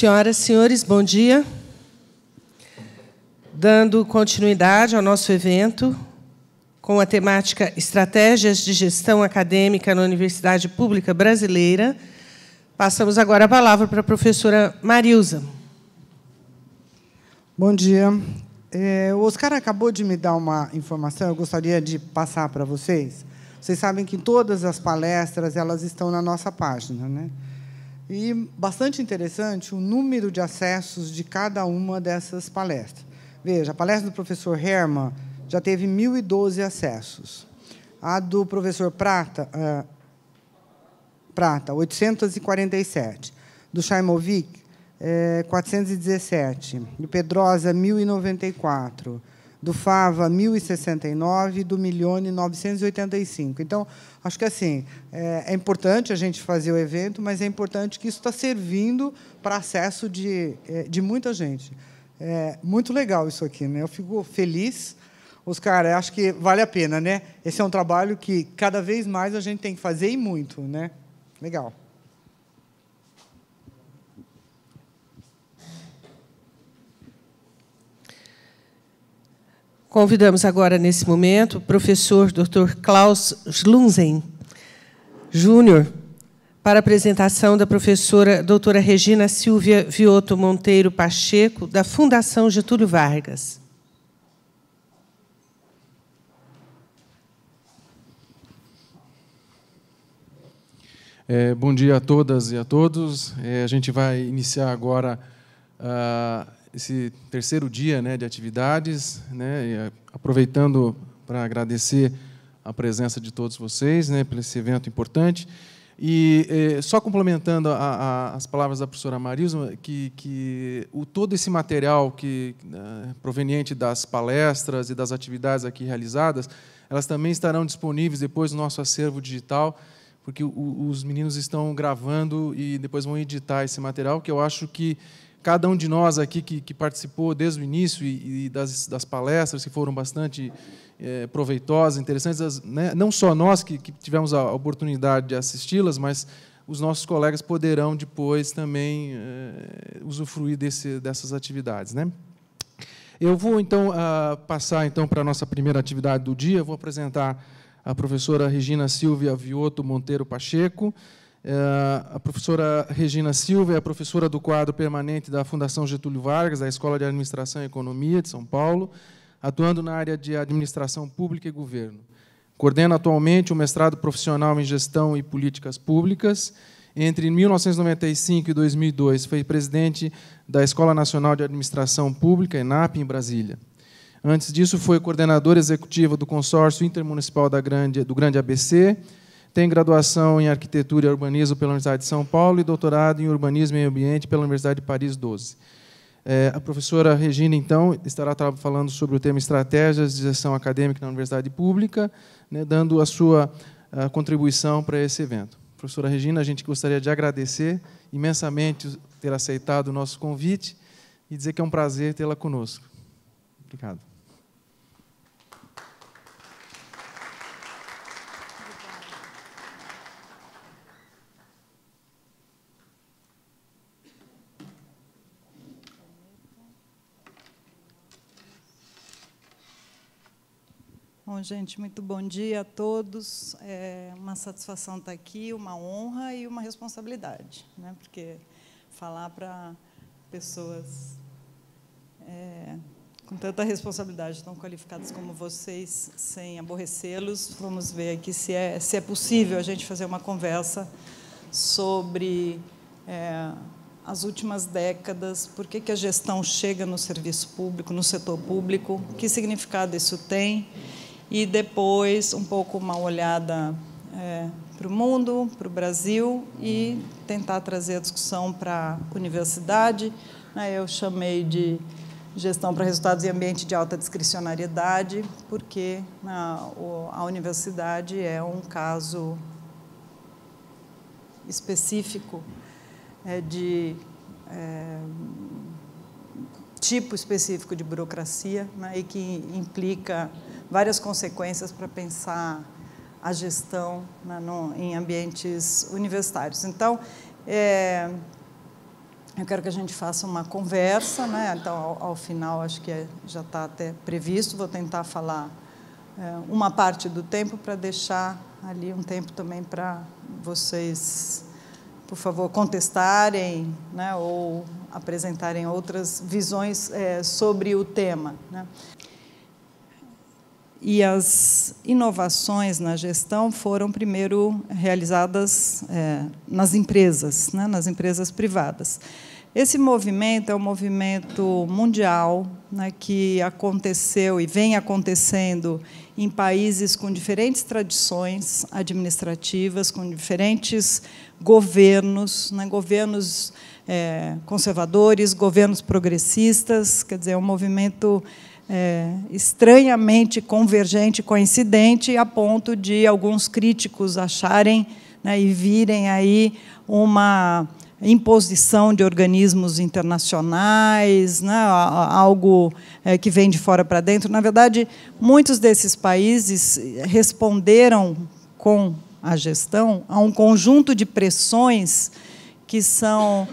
Senhoras, senhores, bom dia. Dando continuidade ao nosso evento com a temática Estratégias de Gestão Acadêmica na Universidade Pública Brasileira, passamos agora a palavra para a professora Marilza. Bom dia. É, o Oscar acabou de me dar uma informação, eu gostaria de passar para vocês. Vocês sabem que todas as palestras elas estão na nossa página, né? E bastante interessante o número de acessos de cada uma dessas palestras. Veja, a palestra do professor Herman já teve 1.012 acessos. A do professor Prata, uh, Prata 847. Do Chaimovic, eh, 417. Do Pedrosa, 1.094 do Fava 1069 e do Milione 985. Então, acho que assim, é, é, importante a gente fazer o evento, mas é importante que isso está servindo para acesso de, é, de muita gente. É muito legal isso aqui, né? Eu fico feliz. Oscar, acho que vale a pena, né? Esse é um trabalho que cada vez mais a gente tem que fazer e muito, né? Legal. Convidamos agora, nesse momento, o professor Dr. Klaus Schlunzen Júnior para a apresentação da professora doutora Regina Silvia Vioto Monteiro Pacheco, da Fundação Getúlio Vargas. É, bom dia a todas e a todos. É, a gente vai iniciar agora ah, esse terceiro dia né, de atividades, né, aproveitando para agradecer a presença de todos vocês né, por esse evento importante. E eh, só complementando a, a, as palavras da professora Marisa, que, que o, todo esse material que né, proveniente das palestras e das atividades aqui realizadas, elas também estarão disponíveis depois no nosso acervo digital, porque o, os meninos estão gravando e depois vão editar esse material, que eu acho que cada um de nós aqui que, que participou desde o início e, e das, das, palestras que foram bastante é, proveitosas, interessantes, as, né? não só nós que, que, tivemos a oportunidade de assisti-las, mas os nossos colegas poderão depois também é, usufruir desse, dessas atividades. Né? Eu vou então a, ah, passar então para a nossa primeira atividade do dia. vou apresentar a professora Regina Silvia Vioto Monteiro Pacheco é, a professora Regina Silva é professora do quadro permanente da Fundação Getúlio Vargas, da Escola de Administração e Economia de São Paulo, atuando na área de Administração Pública e Governo. Coordena atualmente o mestrado profissional em Gestão e Políticas Públicas. Entre 1995 e 2002, foi presidente da Escola Nacional de Administração Pública, ENAP, em Brasília. Antes disso, foi coordenadora executiva do Consórcio Intermunicipal da Grande, do Grande ABC, tem graduação em Arquitetura e Urbanismo pela Universidade de São Paulo e doutorado em Urbanismo e Ambiente pela Universidade de Paris 12. É, a professora Regina, então, estará falando sobre o tema Estratégias de Gestão Acadêmica na Universidade Pública, né, dando a sua a contribuição para esse evento. Professora Regina, a gente gostaria de agradecer imensamente ter aceitado o nosso convite e dizer que é um prazer tê-la conosco. Obrigado. Bom, gente, muito bom dia a todos. É uma satisfação estar aqui, uma honra e uma responsabilidade, né? porque falar para pessoas é, com tanta responsabilidade, tão qualificadas como vocês, sem aborrecê-los, vamos ver aqui se é, se é possível a gente fazer uma conversa sobre é, as últimas décadas, por que, que a gestão chega no serviço público, no setor público, que significado isso tem e depois um pouco uma olhada é, para o mundo, para o Brasil e tentar trazer a discussão para a universidade. Né? Eu chamei de gestão para resultados e ambiente de alta discricionariedade, porque né, a universidade é um caso específico é, de é, tipo específico de burocracia né, e que implica várias consequências para pensar a gestão no, em ambientes universitários. Então, é, eu quero que a gente faça uma conversa, né? então, ao, ao final, acho que é, já está até previsto, vou tentar falar é, uma parte do tempo para deixar ali um tempo também para vocês, por favor, contestarem né? ou apresentarem outras visões é, sobre o tema. Né? e as inovações na gestão foram primeiro realizadas é, nas empresas, né, nas empresas privadas. Esse movimento é um movimento mundial né, que aconteceu e vem acontecendo em países com diferentes tradições administrativas, com diferentes governos, né, governos é, conservadores, governos progressistas, quer dizer, é um movimento é, estranhamente convergente, coincidente, a ponto de alguns críticos acharem né, e virem aí uma imposição de organismos internacionais, né, algo é, que vem de fora para dentro. Na verdade, muitos desses países responderam com a gestão a um conjunto de pressões que são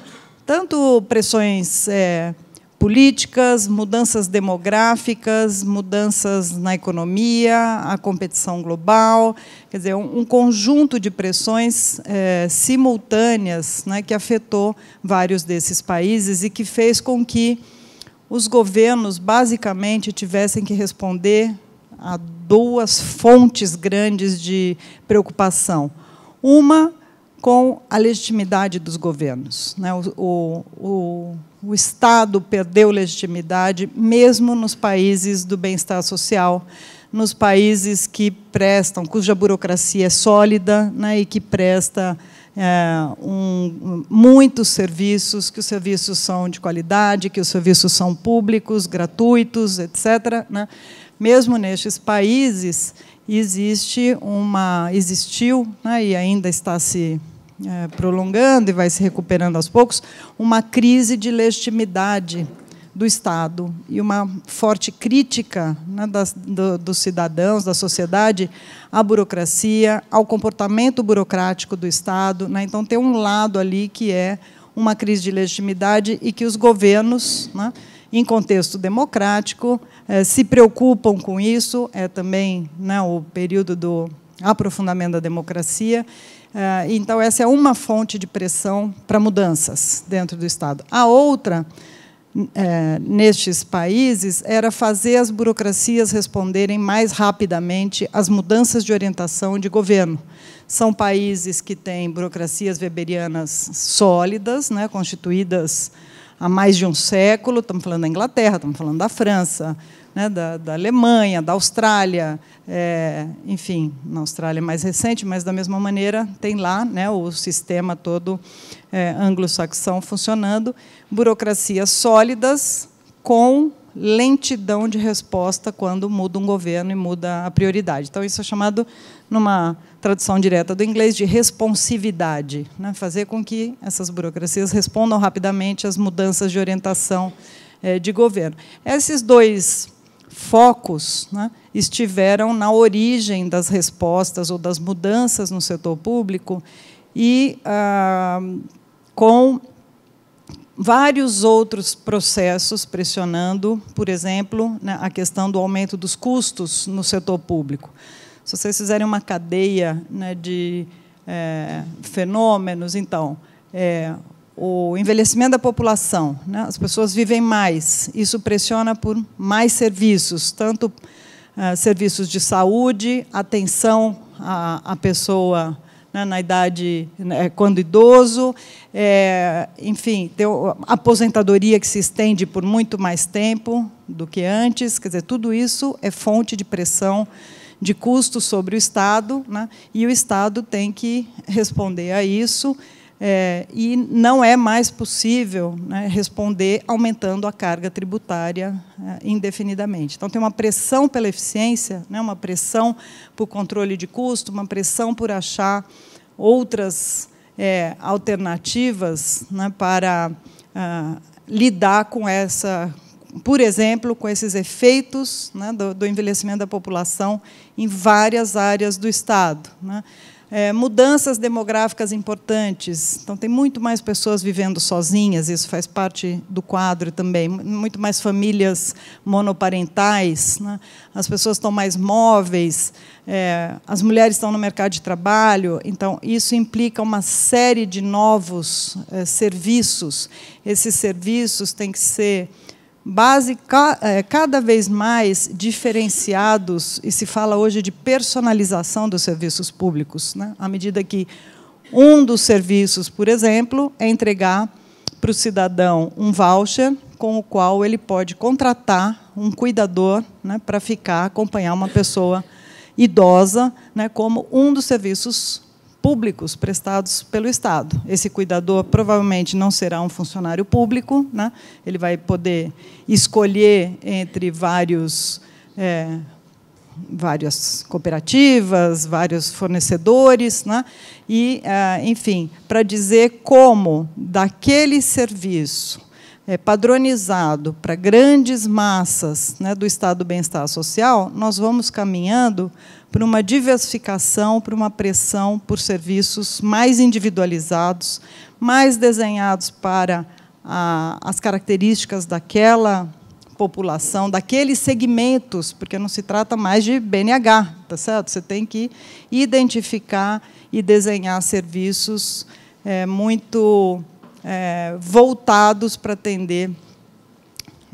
tanto pressões é, políticas, mudanças demográficas, mudanças na economia, a competição global, quer dizer, um, conjunto de pressões é, simultâneas né, que afetou vários desses países e que fez com que os governos, basicamente, tivessem que responder a duas fontes grandes de preocupação. Uma com a legitimidade dos governos. Né? o, o, o o Estado perdeu legitimidade, mesmo nos países do bem-estar social, nos países que prestam, cuja burocracia é sólida né, e que presta é, um, muitos serviços, que os serviços são de qualidade, que os serviços são públicos, gratuitos, etc. Né? Mesmo nestes países, existe uma, existiu né, e ainda está se é, prolongando e vai se recuperando aos poucos, uma crise de legitimidade do Estado e uma forte crítica né, das, do, dos cidadãos, da sociedade, à burocracia, ao comportamento burocrático do Estado. Né? Então, tem um lado ali que é uma crise de legitimidade e que os governos, né, em contexto democrático, eh, se preocupam com isso. É também né, o período do aprofundamento da democracia é, então, essa é uma fonte de pressão para mudanças dentro do Estado. A outra, é, nestes países, era fazer as burocracias responderem mais rapidamente às mudanças de orientação de governo. São países que têm burocracias weberianas sólidas, né, constituídas há mais de um século, estamos falando da Inglaterra, estamos falando da França, né, da, da, Alemanha, da Austrália, é, enfim, na Austrália é mais recente, mas da mesma maneira tem lá né, o sistema todo é, anglo-saxão funcionando, burocracias sólidas com lentidão de resposta quando muda um governo e muda a prioridade. Então, isso é chamado, numa tradução direta do inglês, de responsividade né? fazer com que essas burocracias respondam rapidamente às mudanças de orientação é, de governo. Esses dois focos né, estiveram na origem das respostas ou das mudanças no setor público e ah, com vários outros processos pressionando, por exemplo, né, a questão do aumento dos custos no setor público. Se vocês fizerem uma cadeia né, de é, fenômenos, então, é, o envelhecimento da população, né? as pessoas vivem mais, isso pressiona por mais serviços, tanto uh, serviços de saúde, atenção à, à pessoa né, na idade, né, quando idoso, é, enfim, aposentadoria que se estende por muito mais tempo do que antes, quer dizer, tudo isso é fonte de pressão de custos sobre o Estado, né? e o Estado tem que responder a isso, é, e não é mais possível né, responder aumentando a carga tributária é, indefinidamente. Então, tem uma pressão pela eficiência, né, uma pressão por controle de custo, uma pressão por achar outras é, alternativas né, para ah, lidar com essa, por exemplo, com esses efeitos né, do, do, envelhecimento da população em várias áreas do Estado. Né. É, mudanças demográficas importantes. Então, tem muito mais pessoas vivendo sozinhas, isso faz parte do quadro também. Muito mais famílias monoparentais, né? as pessoas estão mais móveis, é, as mulheres estão no mercado de trabalho. Então, isso implica uma série de novos é, serviços. Esses serviços têm que ser base é, cada vez mais diferenciados, e se fala hoje de personalização dos serviços públicos, né? à medida que um dos serviços, por exemplo, é entregar para o cidadão um voucher com o qual ele pode contratar um cuidador né, para ficar, acompanhar uma pessoa idosa, né, como um dos serviços públicos prestados pelo Estado. Esse cuidador provavelmente não será um funcionário público, né? ele vai poder escolher entre vários, é, várias cooperativas, vários fornecedores, né? e, é, enfim, para dizer como daquele serviço é, padronizado para grandes massas né, do Estado do Bem-Estar Social, nós vamos caminhando para uma diversificação, para uma pressão por serviços mais individualizados, mais desenhados para a, as características daquela população, daqueles segmentos, porque não se trata mais de BNH, tá certo? Você tem que identificar e desenhar serviços é, muito é, voltados para atender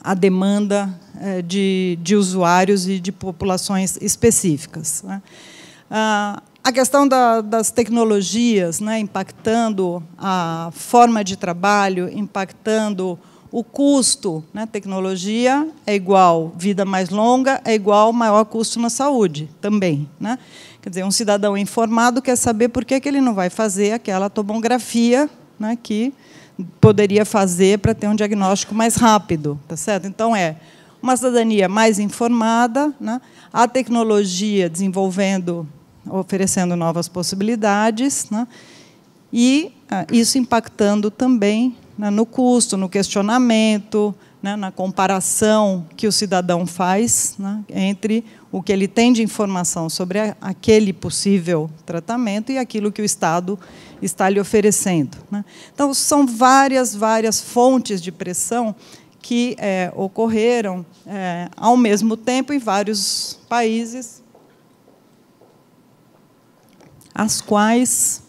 a demanda eh, de, de usuários e de populações específicas. Né? Ah, a questão da, das tecnologias né, impactando a forma de trabalho, impactando o custo. Né, tecnologia é igual vida mais longa, é igual maior custo na saúde também. Né? Quer dizer, um cidadão informado quer saber por que, que ele não vai fazer aquela tomografia né, que poderia fazer para ter um diagnóstico mais rápido. Tá certo? Então, é uma cidadania mais informada, né? a tecnologia desenvolvendo, oferecendo novas possibilidades, né? e ah, isso impactando também né, no custo, no questionamento, né, na comparação que o cidadão faz né, entre o que ele tem de informação sobre a, aquele possível tratamento e aquilo que o Estado está lhe oferecendo. Né? Então, são várias, várias fontes de pressão que é, ocorreram é, ao mesmo tempo em vários países, as quais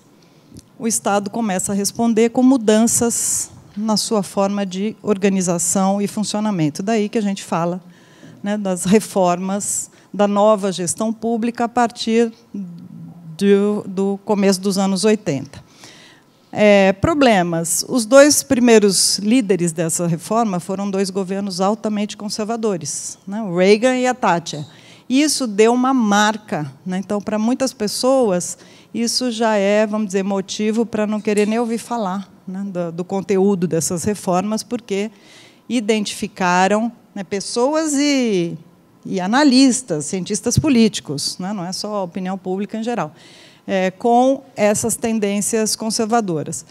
o Estado começa a responder com mudanças na sua forma de organização e funcionamento. Daí que a gente fala né, das reformas da nova gestão pública a partir do, do começo dos anos 80 é, problemas. Os dois primeiros líderes dessa reforma foram dois governos altamente conservadores, né? o Reagan e a Thatcher. Isso deu uma marca. Né? Então, para muitas pessoas, isso já é, vamos dizer, motivo para não querer nem ouvir falar né? do, do, conteúdo dessas reformas, porque identificaram né? pessoas e, e, analistas, cientistas políticos, né? não é só a opinião pública em geral é, com essas tendências conservadoras.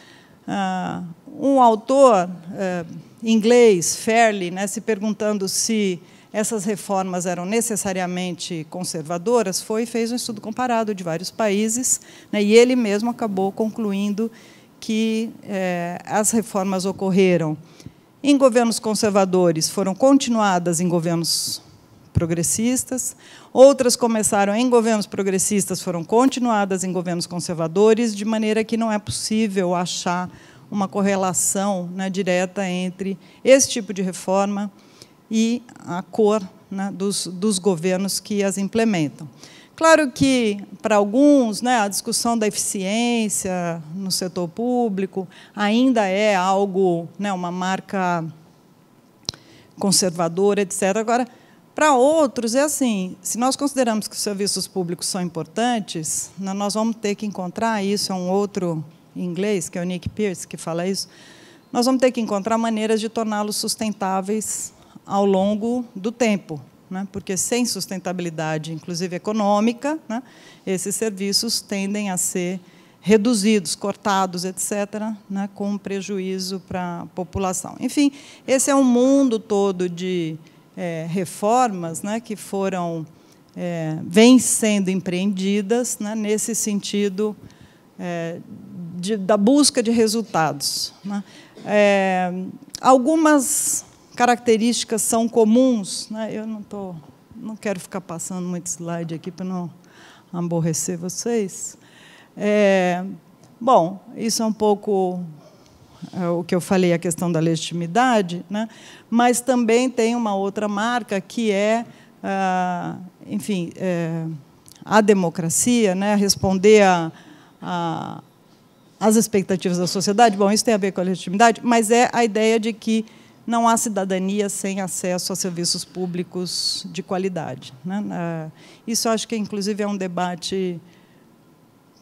Ah, um autor é, inglês, Fairley, né, se perguntando se essas reformas eram necessariamente conservadoras, foi e fez um estudo comparado de vários países, né, e ele mesmo acabou concluindo que é, as reformas ocorreram em governos conservadores, foram continuadas em governos progressistas, outras começaram em governos progressistas, foram continuadas em governos conservadores, de maneira que não é possível achar uma correlação né, direta entre esse tipo de reforma e a cor né, dos, dos governos que as implementam. Claro que, para alguns, né, a discussão da eficiência no setor público ainda é algo, né, uma marca conservadora, etc. Agora, para outros, é assim: se nós consideramos que os serviços públicos são importantes, né, nós vamos ter que encontrar isso. É um outro inglês, que é o Nick Pierce, que fala isso. Nós vamos ter que encontrar maneiras de torná-los sustentáveis ao longo do tempo, né? porque sem sustentabilidade, inclusive econômica, né? esses serviços tendem a ser reduzidos, cortados, etc., né? com prejuízo para a população. Enfim, esse é um mundo todo de é, reformas né, que foram é, vêm sendo empreendidas né, nesse sentido é, de, da busca de resultados. Né? É, algumas características são comuns. Né? Eu não tô, não quero ficar passando muito slide aqui para não aborrecer vocês. É, bom, isso é um pouco é, o que eu falei, a questão da legitimidade, né? mas também tem uma outra marca que é, ah, enfim, é, a democracia, né? responder a, a, às expectativas da sociedade. Bom, isso tem a ver com a legitimidade, mas é a ideia de que não há cidadania sem acesso a serviços públicos de qualidade. Né? Ah, isso acho que, inclusive, é um debate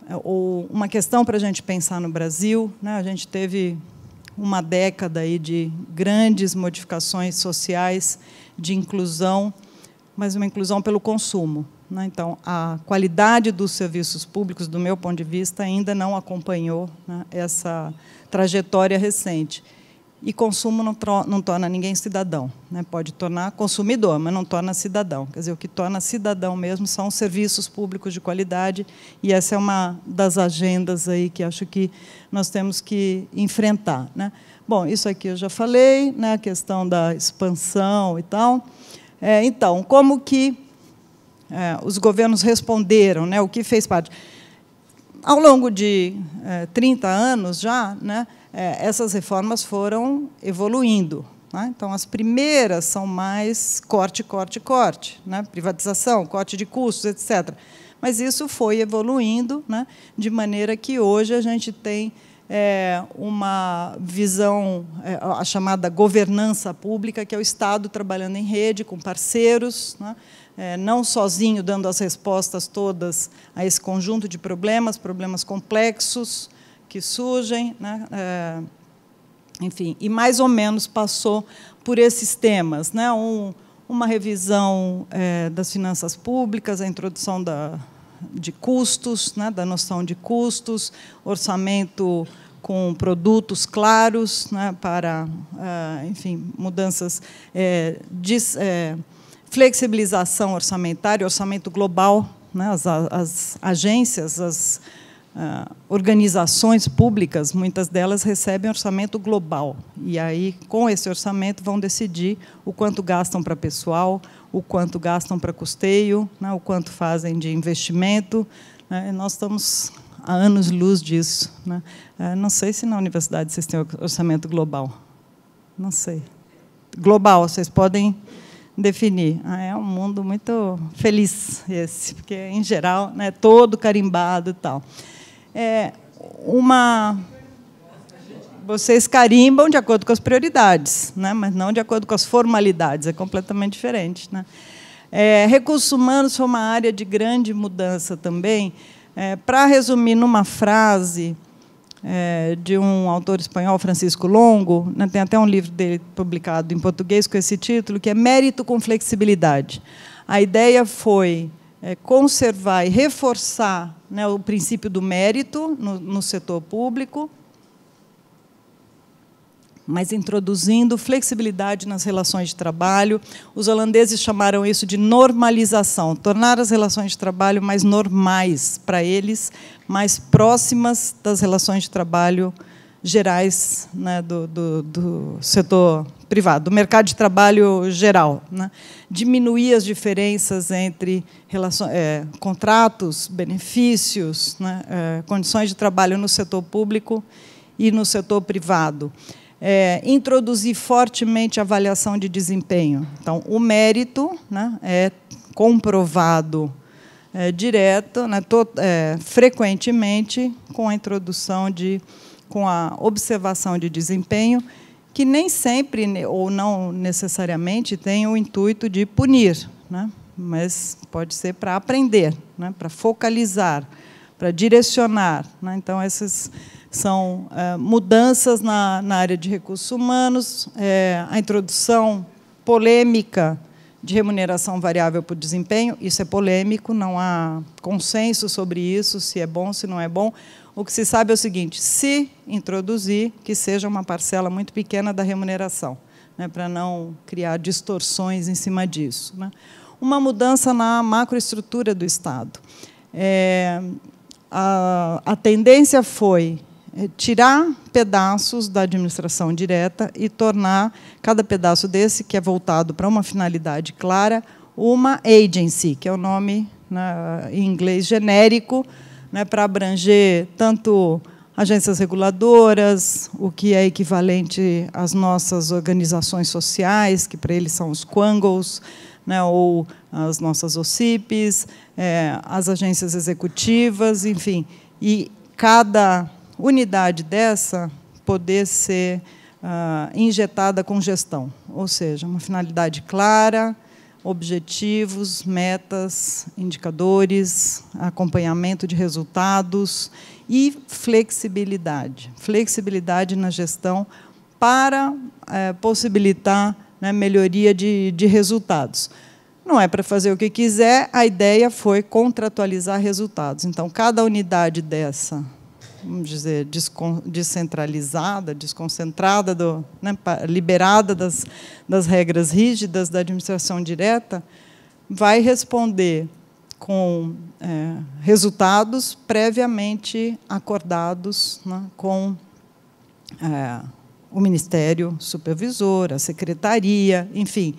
é, ou uma questão para a gente pensar no Brasil. Né? A gente teve uma década aí de grandes modificações sociais, de inclusão, mas uma inclusão pelo consumo. Né? Então, a qualidade dos serviços públicos, do meu ponto de vista, ainda não acompanhou né, essa trajetória recente. E consumo não, não torna ninguém cidadão. Né? Pode tornar consumidor, mas não torna cidadão. Quer dizer, o que torna cidadão mesmo são os serviços públicos de qualidade, e essa é uma das agendas aí que acho que nós temos que enfrentar. Né? Bom, isso aqui eu já falei, né? a questão da expansão e tal. É, então, como que é, os governos responderam? Né? O que fez parte? ao longo de é, eh, 30 anos já, né, é, essas reformas foram evoluindo. Né? Então, as primeiras são mais corte, corte, corte, né? privatização, corte de custos, etc. Mas isso foi evoluindo, né? de maneira que hoje a gente tem é, uma visão, é, a chamada governança pública, que é o Estado trabalhando em rede, com parceiros, né? É, não sozinho dando as respostas todas a esse conjunto de problemas, problemas complexos que surgem, né? É, enfim, e mais ou menos passou por esses temas, né? Um, uma revisão é, das finanças públicas, a introdução da, de custos, né, da noção de custos, orçamento com produtos claros né, para, é, enfim, mudanças é, é, flexibilização orçamentária, orçamento global, né, as, as, agências, as uh, organizações públicas, muitas delas recebem orçamento global. E aí, com esse orçamento, vão decidir o quanto gastam para pessoal, o quanto gastam para custeio, né, o quanto fazem de investimento. Né, nós estamos há anos-luz disso. Né? Uh, não sei se na universidade vocês têm orçamento global. Não sei. Global, vocês podem definir. Ah, é um mundo muito feliz esse, porque, em geral, é todo carimbado e tal. É uma... Vocês carimbam de acordo com as prioridades, né? mas não de acordo com as formalidades, é completamente diferente. Né? É, recursos humanos foi uma área de grande mudança também. É, Para resumir numa frase, é, de um autor espanhol, Francisco Longo, né, tem até um livro dele publicado em português com esse título, que é Mérito com Flexibilidade. A ideia foi é, conservar e reforçar né, o princípio do mérito no, no setor público, mas introduzindo flexibilidade nas relações de trabalho. Os holandeses chamaram isso de normalização, tornar as relações de trabalho mais normais para eles, mais próximas das relações de trabalho gerais né, do, do, do, setor privado, do mercado de trabalho geral. Né? Diminuir as diferenças entre é, contratos, benefícios, né, é, condições de trabalho no setor público e no setor privado é, introduzir fortemente a avaliação de desempenho. Então, o mérito né, é comprovado é, direto, né, to, é, frequentemente, com a introdução de, com a observação de desempenho, que nem sempre né, ou não necessariamente tem o intuito de punir, né, mas pode ser para aprender, né, para focalizar, para direcionar. Né. Então, esses são é, mudanças na, na, área de recursos humanos, é, a introdução polêmica de remuneração variável por desempenho. Isso é polêmico, não há consenso sobre isso, se é bom, se não é bom. O que se sabe é o seguinte: se introduzir, que seja uma parcela muito pequena da remuneração, né, para não criar distorções em cima disso. Né. Uma mudança na macroestrutura do Estado. É, a, a tendência foi é, tirar pedaços da administração direta e tornar cada pedaço desse, que é voltado para uma finalidade clara, uma agency, que é o nome né, em inglês genérico, né, para abranger tanto agências reguladoras, o que é equivalente às nossas organizações sociais, que para eles são os quangos, né, ou as nossas OCIPs, é, as agências executivas, enfim. E cada unidade dessa poder ser ah, injetada com gestão, ou seja, uma finalidade clara, objetivos, metas, indicadores, acompanhamento de resultados e flexibilidade. Flexibilidade na gestão para eh, possibilitar né, melhoria de, de resultados. Não é para fazer o que quiser, a ideia foi contratualizar resultados. Então, cada unidade dessa vamos dizer, descentralizada, desconcentrada, do, né, liberada das, das regras rígidas da administração direta, vai responder com é, resultados previamente acordados né, com é, o Ministério Supervisor, a Secretaria, enfim,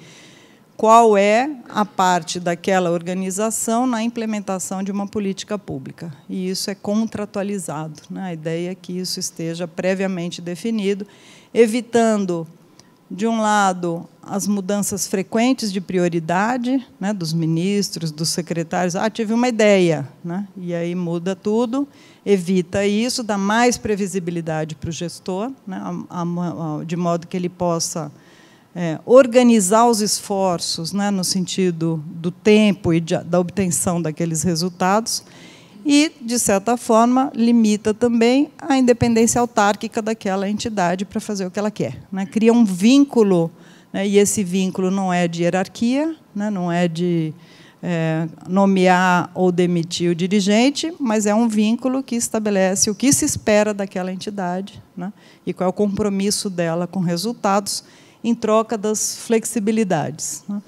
qual é a parte daquela organização na implementação de uma política pública. E isso é contratualizado. Né? A ideia é que isso esteja previamente definido, evitando, de um lado, as mudanças frequentes de prioridade né, dos ministros, dos secretários. Ah, tive uma ideia, né? e aí muda tudo, evita isso, dá mais previsibilidade para o gestor, né, de modo que ele possa é, organizar os esforços né, no sentido do tempo e de, da obtenção daqueles resultados e, de certa forma, limita também a independência autárquica daquela entidade para fazer o que ela quer. Né? Cria um vínculo, né? e esse vínculo não é de hierarquia, né? não é de é, nomear ou demitir o dirigente, mas é um vínculo que estabelece o que se espera daquela entidade né, e qual é o compromisso dela com resultados em troca das flexibilidades. Né?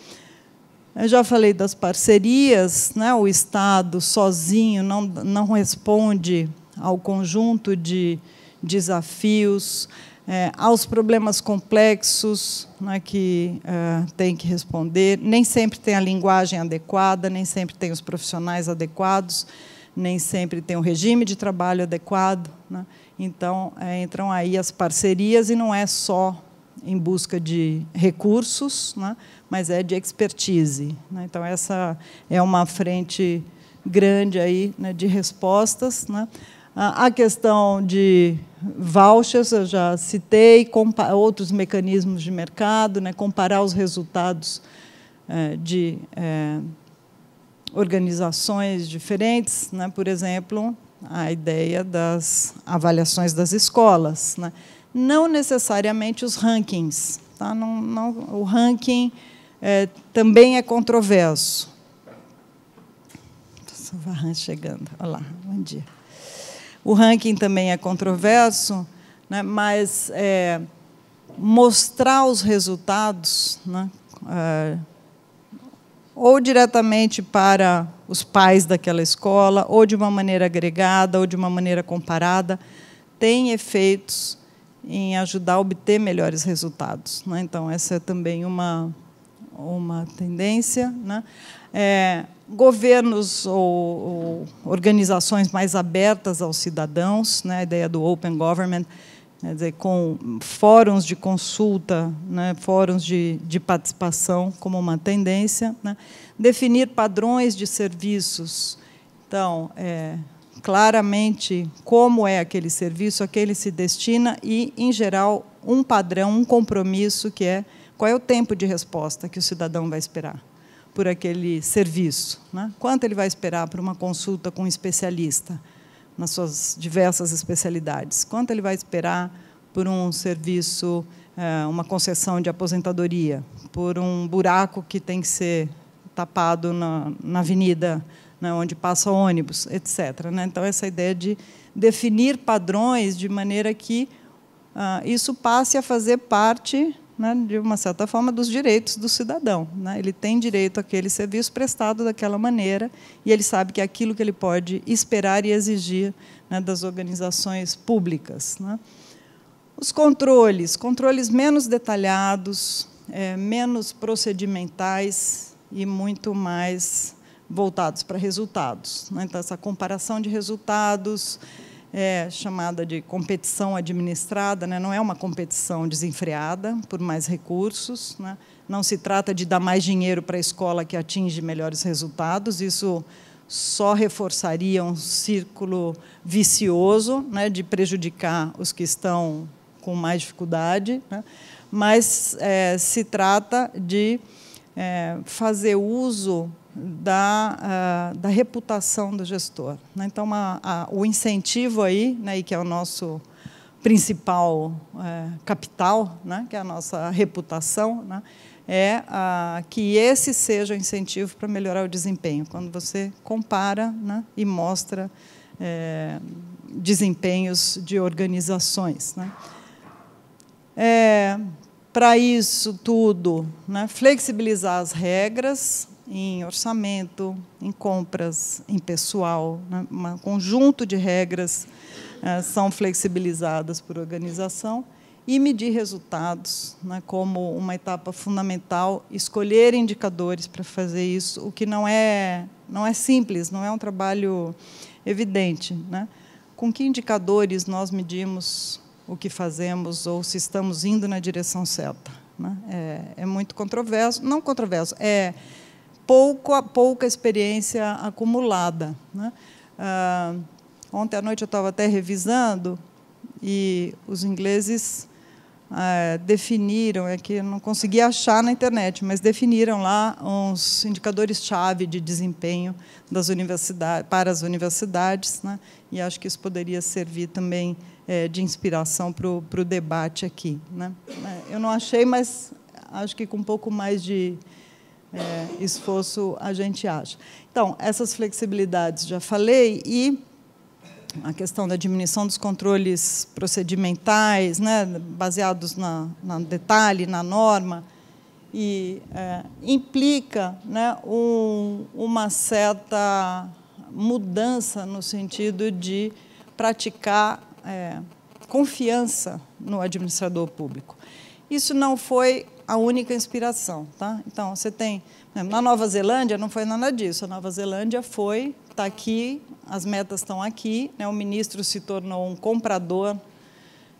Eu já falei das parcerias, né? o Estado sozinho não, não responde ao conjunto de desafios, é, aos problemas complexos né, que é, tem que responder. Nem sempre tem a linguagem adequada, nem sempre tem os profissionais adequados, nem sempre tem o regime de trabalho adequado. Né? Então, é, entram aí as parcerias, e não é só em busca de recursos, né? mas é de expertise. Né? Então, essa é uma frente grande aí né, de respostas. Né? A questão de vouchers, eu já citei, outros mecanismos de mercado, né, comparar os resultados é, de é, organizações diferentes, né, por exemplo, a ideia das avaliações das escolas. Né? não necessariamente os rankings. Tá? Não, não, o ranking é, também é controverso. Varran tá chegando. Olá, bom dia. O ranking também é controverso, né, mas é, mostrar os resultados, né, é, ou diretamente para os pais daquela escola, ou de uma maneira agregada, ou de uma maneira comparada, tem efeitos em ajudar a obter melhores resultados. Né? Então, essa é também uma, uma tendência. Né? É, governos ou, ou, organizações mais abertas aos cidadãos, né? a ideia do Open Government, quer dizer, com fóruns de consulta, né? fóruns de, de participação como uma tendência. Né? Definir padrões de serviços. Então, é, claramente como é aquele serviço, a que ele se destina e, em geral, um padrão, um compromisso que é qual é o tempo de resposta que o cidadão vai esperar por aquele serviço, né? quanto ele vai esperar por uma consulta com um especialista nas suas diversas especialidades, quanto ele vai esperar por um serviço, eh, uma concessão de aposentadoria, por um buraco que tem que ser tapado na, na avenida né, onde passa ônibus, etc. Né? Então, essa ideia de definir padrões de maneira que ah, isso passe a fazer parte, né, de uma certa forma, dos direitos do cidadão. Né? Ele tem direito àquele serviço prestado daquela maneira e ele sabe que é aquilo que ele pode esperar e exigir né, das organizações públicas. Né? Os controles, controles menos detalhados, é, menos procedimentais e muito mais voltados para resultados. Né? Então, essa comparação de resultados, é, chamada de competição administrada, né? não é uma competição desenfreada por mais recursos. Né? Não se trata de dar mais dinheiro para a escola que atinge melhores resultados, isso só reforçaria um círculo vicioso né? de prejudicar os que estão com mais dificuldade, né? mas é, se trata de é, fazer uso da, eh, da reputação do gestor. Né? Então, uma, a, o incentivo aí, né, e que é o nosso principal eh, capital, né, que é a nossa reputação, né, é que esse seja o incentivo para melhorar o desempenho. Quando você compara né, e mostra eh, desempenhos de organizações. Né. É, para isso tudo, né, flexibilizar as regras, em orçamento, em compras, em pessoal, né? um conjunto de regras eh, são flexibilizadas por organização e medir resultados, né? como uma etapa fundamental, escolher indicadores para fazer isso, o que não é não é simples, não é um trabalho evidente, né? Com que indicadores nós medimos o que fazemos ou se estamos indo na direção certa? Né? É, é muito controverso, não controverso, é pouco, a pouca experiência acumulada. Né? Ah, ontem à noite eu estava até revisando e os ingleses ah, definiram, é que eu não consegui achar na internet, mas definiram lá uns indicadores-chave de desempenho das universidades, para as universidades, né? e acho que isso poderia servir também é, de inspiração para o, para o debate aqui. Né? É, eu não achei, mas acho que com um pouco mais de é, esforço a gente acha. Então, essas flexibilidades já falei e a questão da diminuição dos controles procedimentais, né, baseados na, na detalhe, na norma, e é, implica né, um, uma certa mudança no sentido de praticar é, confiança no administrador público. Isso não foi a única inspiração, tá? Então, você tem, na Nova Zelândia não foi nada disso. A Nova Zelândia foi, está aqui, as metas estão aqui. Né? O ministro se tornou um comprador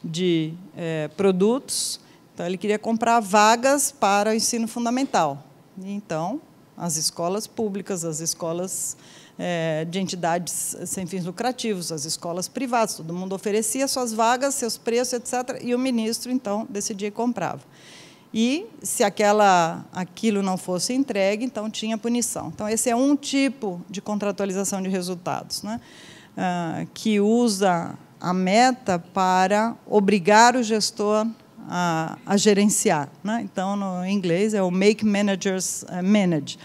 de é, produtos. Então, ele queria comprar vagas para o ensino fundamental. Então, as escolas públicas, as escolas é, de entidades sem fins lucrativos, as escolas privadas, todo mundo oferecia suas vagas, seus preços, etc. E o ministro, então, decidia e comprava e se aquela, aquilo não fosse entregue, então tinha punição. Então, esse é um tipo de contratualização de resultados, né? Ah, que usa a meta para obrigar o gestor a, a gerenciar. Né? Então, no inglês, é o Make Managers eh, Manage.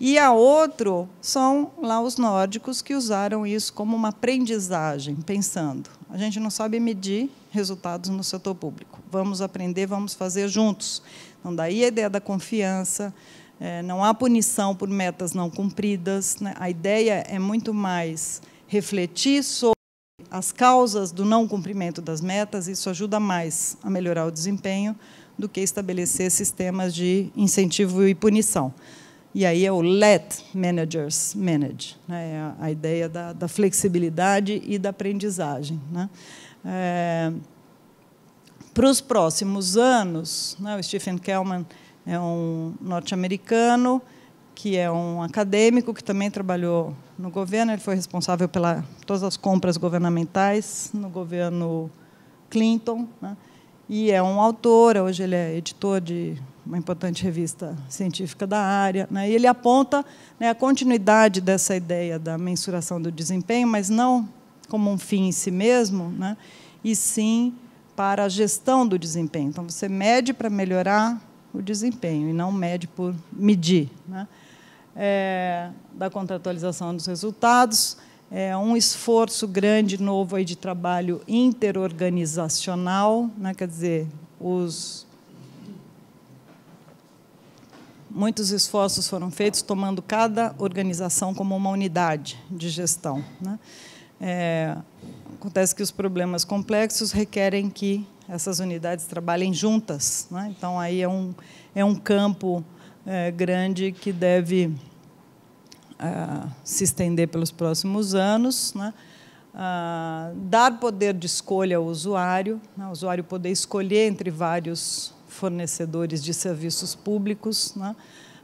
E a outro são lá os nórdicos que usaram isso como uma aprendizagem, pensando. A gente não sabe medir resultados no setor público. Vamos aprender, vamos fazer juntos. Então, daí a ideia da confiança. É, não há punição por metas não cumpridas. Né? A ideia é muito mais refletir sobre as causas do não cumprimento das metas. Isso ajuda mais a melhorar o desempenho do que estabelecer sistemas de incentivo e punição. E aí é o let managers manage, né? É a ideia da, da, flexibilidade e da aprendizagem. Né? É, para os próximos anos, né, o Stephen Kelman é um norte-americano que é um acadêmico que também trabalhou no governo. Ele foi responsável pela todas as compras governamentais no governo Clinton. Né? E é um autor, hoje ele é editor de uma importante revista científica da área. Né? E ele aponta né, a continuidade dessa ideia da mensuração do desempenho, mas não como um fim em si mesmo, né? e sim para a gestão do desempenho. Então, você mede para melhorar o desempenho, e não mede por medir. Né? É, da contratualização dos resultados, é um esforço grande novo aí de trabalho interorganizacional, né? quer dizer, os Muitos esforços foram feitos tomando cada organização como uma unidade de gestão. Né? É, acontece que os problemas complexos requerem que essas unidades trabalhem juntas. Né? Então, aí é um, é um campo é, grande que deve é, se estender pelos próximos anos. Né? Ah, dar poder de escolha ao usuário, né? o usuário poder escolher entre vários fornecedores de serviços públicos, né,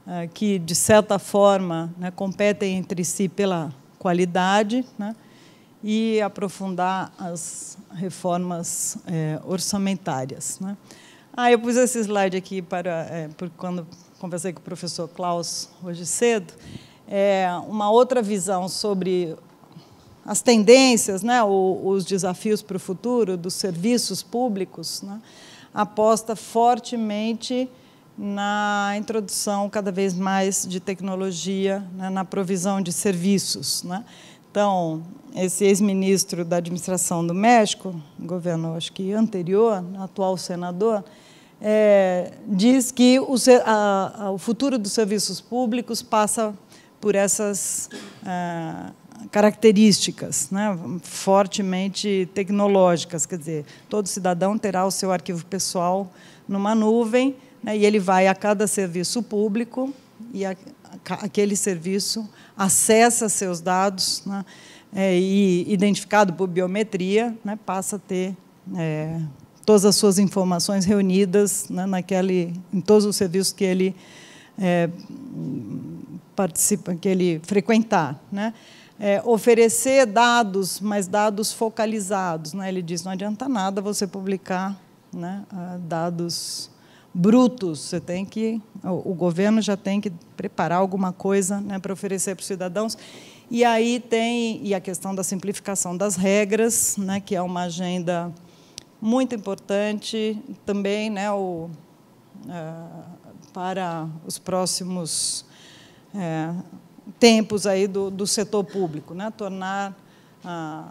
eh, que, de certa forma, né, competem entre si pela qualidade né, e aprofundar as reformas é, orçamentárias. Né. Ah, eu pus esse slide aqui para, é, eh, porque quando conversei com o professor Klaus hoje cedo, é, uma outra visão sobre as tendências, né, os desafios para o futuro dos serviços públicos, né, aposta fortemente na introdução cada vez mais de tecnologia, né, na provisão de serviços. Né? Então, esse ex-ministro da administração do México, governo acho que anterior, atual senador, é, diz que o, a, a, o, futuro dos serviços públicos passa por essas. É, características né, fortemente tecnológicas, quer dizer, todo cidadão terá o seu arquivo pessoal numa nuvem né, e ele vai a cada serviço público e a, a, aquele serviço acessa seus dados né, é, e, identificado por biometria, né, passa a ter é, todas as suas informações reunidas né, naquele, em todos os serviços que ele é, participa, que ele frequentar, né? é, oferecer dados, mas dados focalizados. Né? Ele diz: não adianta nada você publicar né, ah, dados brutos. Você tem que, o governo já tem que preparar alguma coisa né, para oferecer para os cidadãos. E aí tem e a questão da simplificação das regras, né, que é uma agenda muito importante também, né, o, é, para os próximos é, tempos aí do, do setor público, né? tornar a,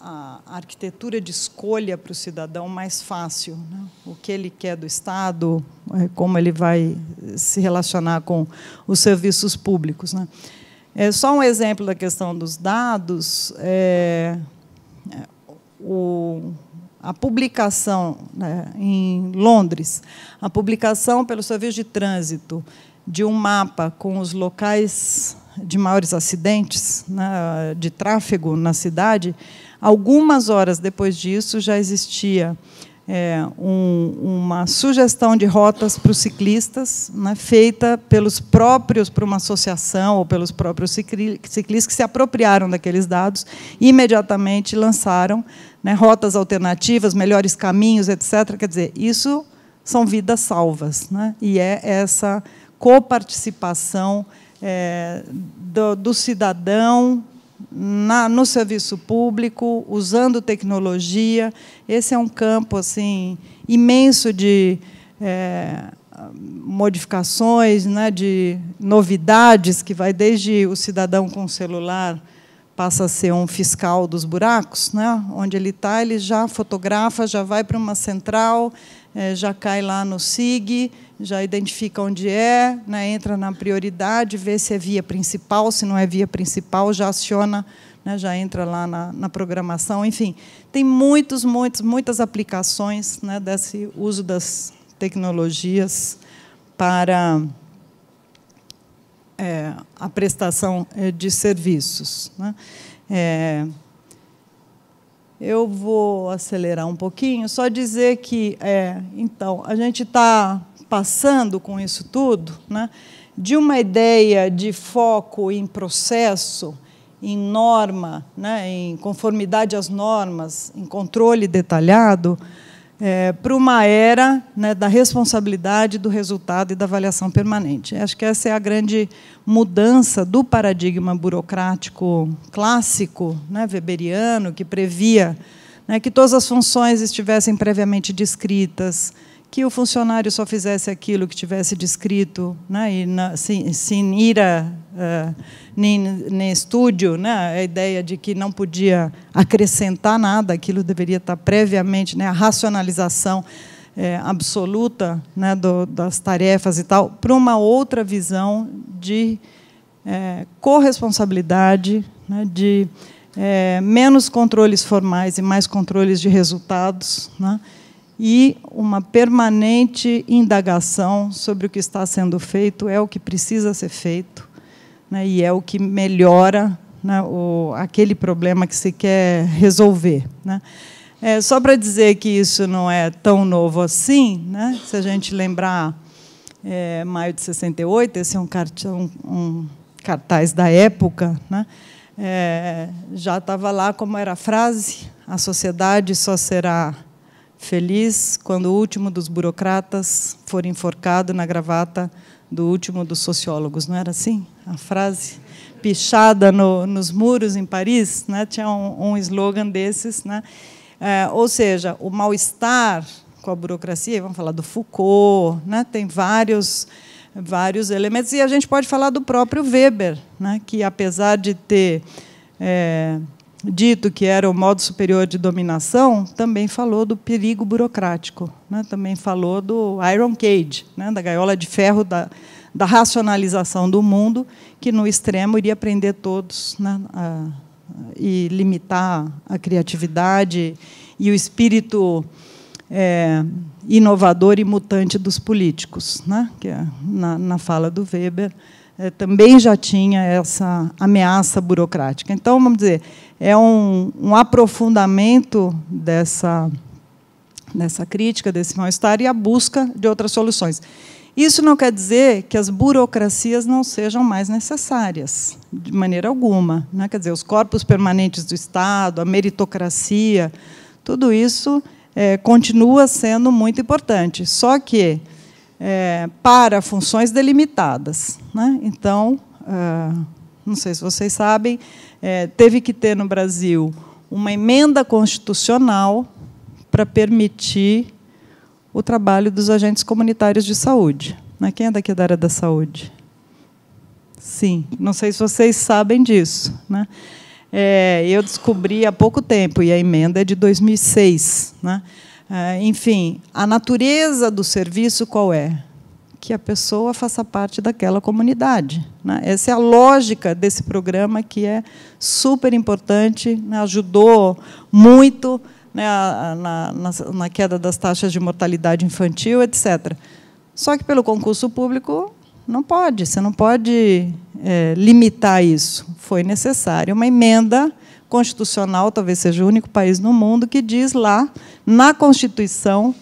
a arquitetura de escolha para o cidadão mais fácil, né? o que ele quer do Estado, é, como ele vai se relacionar com os serviços públicos. Né? É só um exemplo da questão dos dados. É, é o, a publicação né, em Londres, a publicação pelo Serviço de Trânsito de um mapa com os locais de maiores acidentes né, de tráfego na cidade, algumas horas depois disso já existia é, um, uma sugestão de rotas para os ciclistas, né, feita pelos próprios, por uma associação ou pelos próprios ciclistas que se apropriaram daqueles dados e imediatamente lançaram né, rotas alternativas, melhores caminhos, etc. Quer dizer, isso são vidas salvas. Né, e é essa coparticipação participação é, do, do, cidadão na, no serviço público, usando tecnologia. Esse é um campo assim imenso de é, modificações, né, de novidades que vai desde o cidadão com celular passa a ser um fiscal dos buracos, né? onde ele está, ele já fotografa, já vai para uma central, é, já cai lá no SIG, já identifica onde é, né, entra na prioridade, vê se é via principal, se não é via principal, já aciona, né, já entra lá na, na, programação. Enfim, tem muitos, muitos, muitas aplicações né, desse uso das tecnologias para é, a prestação é, de serviços. Né? É, eu vou acelerar um pouquinho, só dizer que, é, então, a gente está passando com isso tudo, né, de uma ideia de foco em processo, em norma, né, em conformidade às normas, em controle detalhado, é, para uma era né, da responsabilidade do resultado e da avaliação permanente. Acho que essa é a grande mudança do paradigma burocrático clássico, né, weberiano, que previa né, que todas as funções estivessem previamente descritas, que o funcionário só fizesse aquilo que tivesse descrito, né? e na, ira uh, nem, nem estúdio, né? a ideia de que não podia acrescentar nada, aquilo deveria estar previamente, né? a racionalização é, absoluta né? Do, das tarefas e tal, para uma outra visão de é, corresponsabilidade, né? de é, menos controles formais e mais controles de resultados, né? e uma permanente indagação sobre o que está sendo feito, é o que precisa ser feito, né, e é o que melhora né, o, aquele problema que se quer resolver. Né. É, só para dizer que isso não é tão novo assim, né, se a gente lembrar é, maio de 68, esse é um, cartaz, um, cartaz da época, né, é, já estava lá como era a frase, a sociedade só será Feliz quando o último dos burocratas for enforcado na gravata do último dos sociólogos. Não era assim a frase? Pichada no, nos muros em Paris, né? tinha um, um slogan desses. Né? É, ou seja, o mal-estar com a burocracia, vamos falar do Foucault, né? tem vários, vários elementos. E a gente pode falar do próprio Weber, né? que, apesar de ter. É, dito que era o modo superior de dominação, também falou do perigo burocrático, né? também falou do Iron Cage, né? da gaiola de ferro da, da racionalização do mundo, que no extremo iria prender todos né? a, e limitar a criatividade e o espírito é, inovador e mutante dos políticos, né? que é na, na fala do Weber. É, também já tinha essa ameaça burocrática. Então, vamos dizer, é um, um aprofundamento dessa, dessa crítica, desse mal-estar e a busca de outras soluções. Isso não quer dizer que as burocracias não sejam mais necessárias, de maneira alguma. Né? Quer dizer, os corpos permanentes do Estado, a meritocracia, tudo isso é, continua sendo muito importante. Só que é, para funções delimitadas. Né? Então, ah, não sei se vocês sabem, é, teve que ter no Brasil uma emenda constitucional para permitir o trabalho dos agentes comunitários de saúde. Né? Quem é daqui da área da saúde? Sim, não sei se vocês sabem disso. Né? É, eu descobri há pouco tempo, e a emenda é de 2006. Né? É, enfim, a natureza do serviço qual é? que a pessoa faça parte daquela comunidade. Né? Essa é a lógica desse programa, que é super importante, né? ajudou muito né? na, na, na queda das taxas de mortalidade infantil, etc. Só que, pelo concurso público, não pode, você não pode é, limitar isso. Foi necessária uma emenda constitucional, talvez seja o único país no mundo, que diz lá, na Constituição,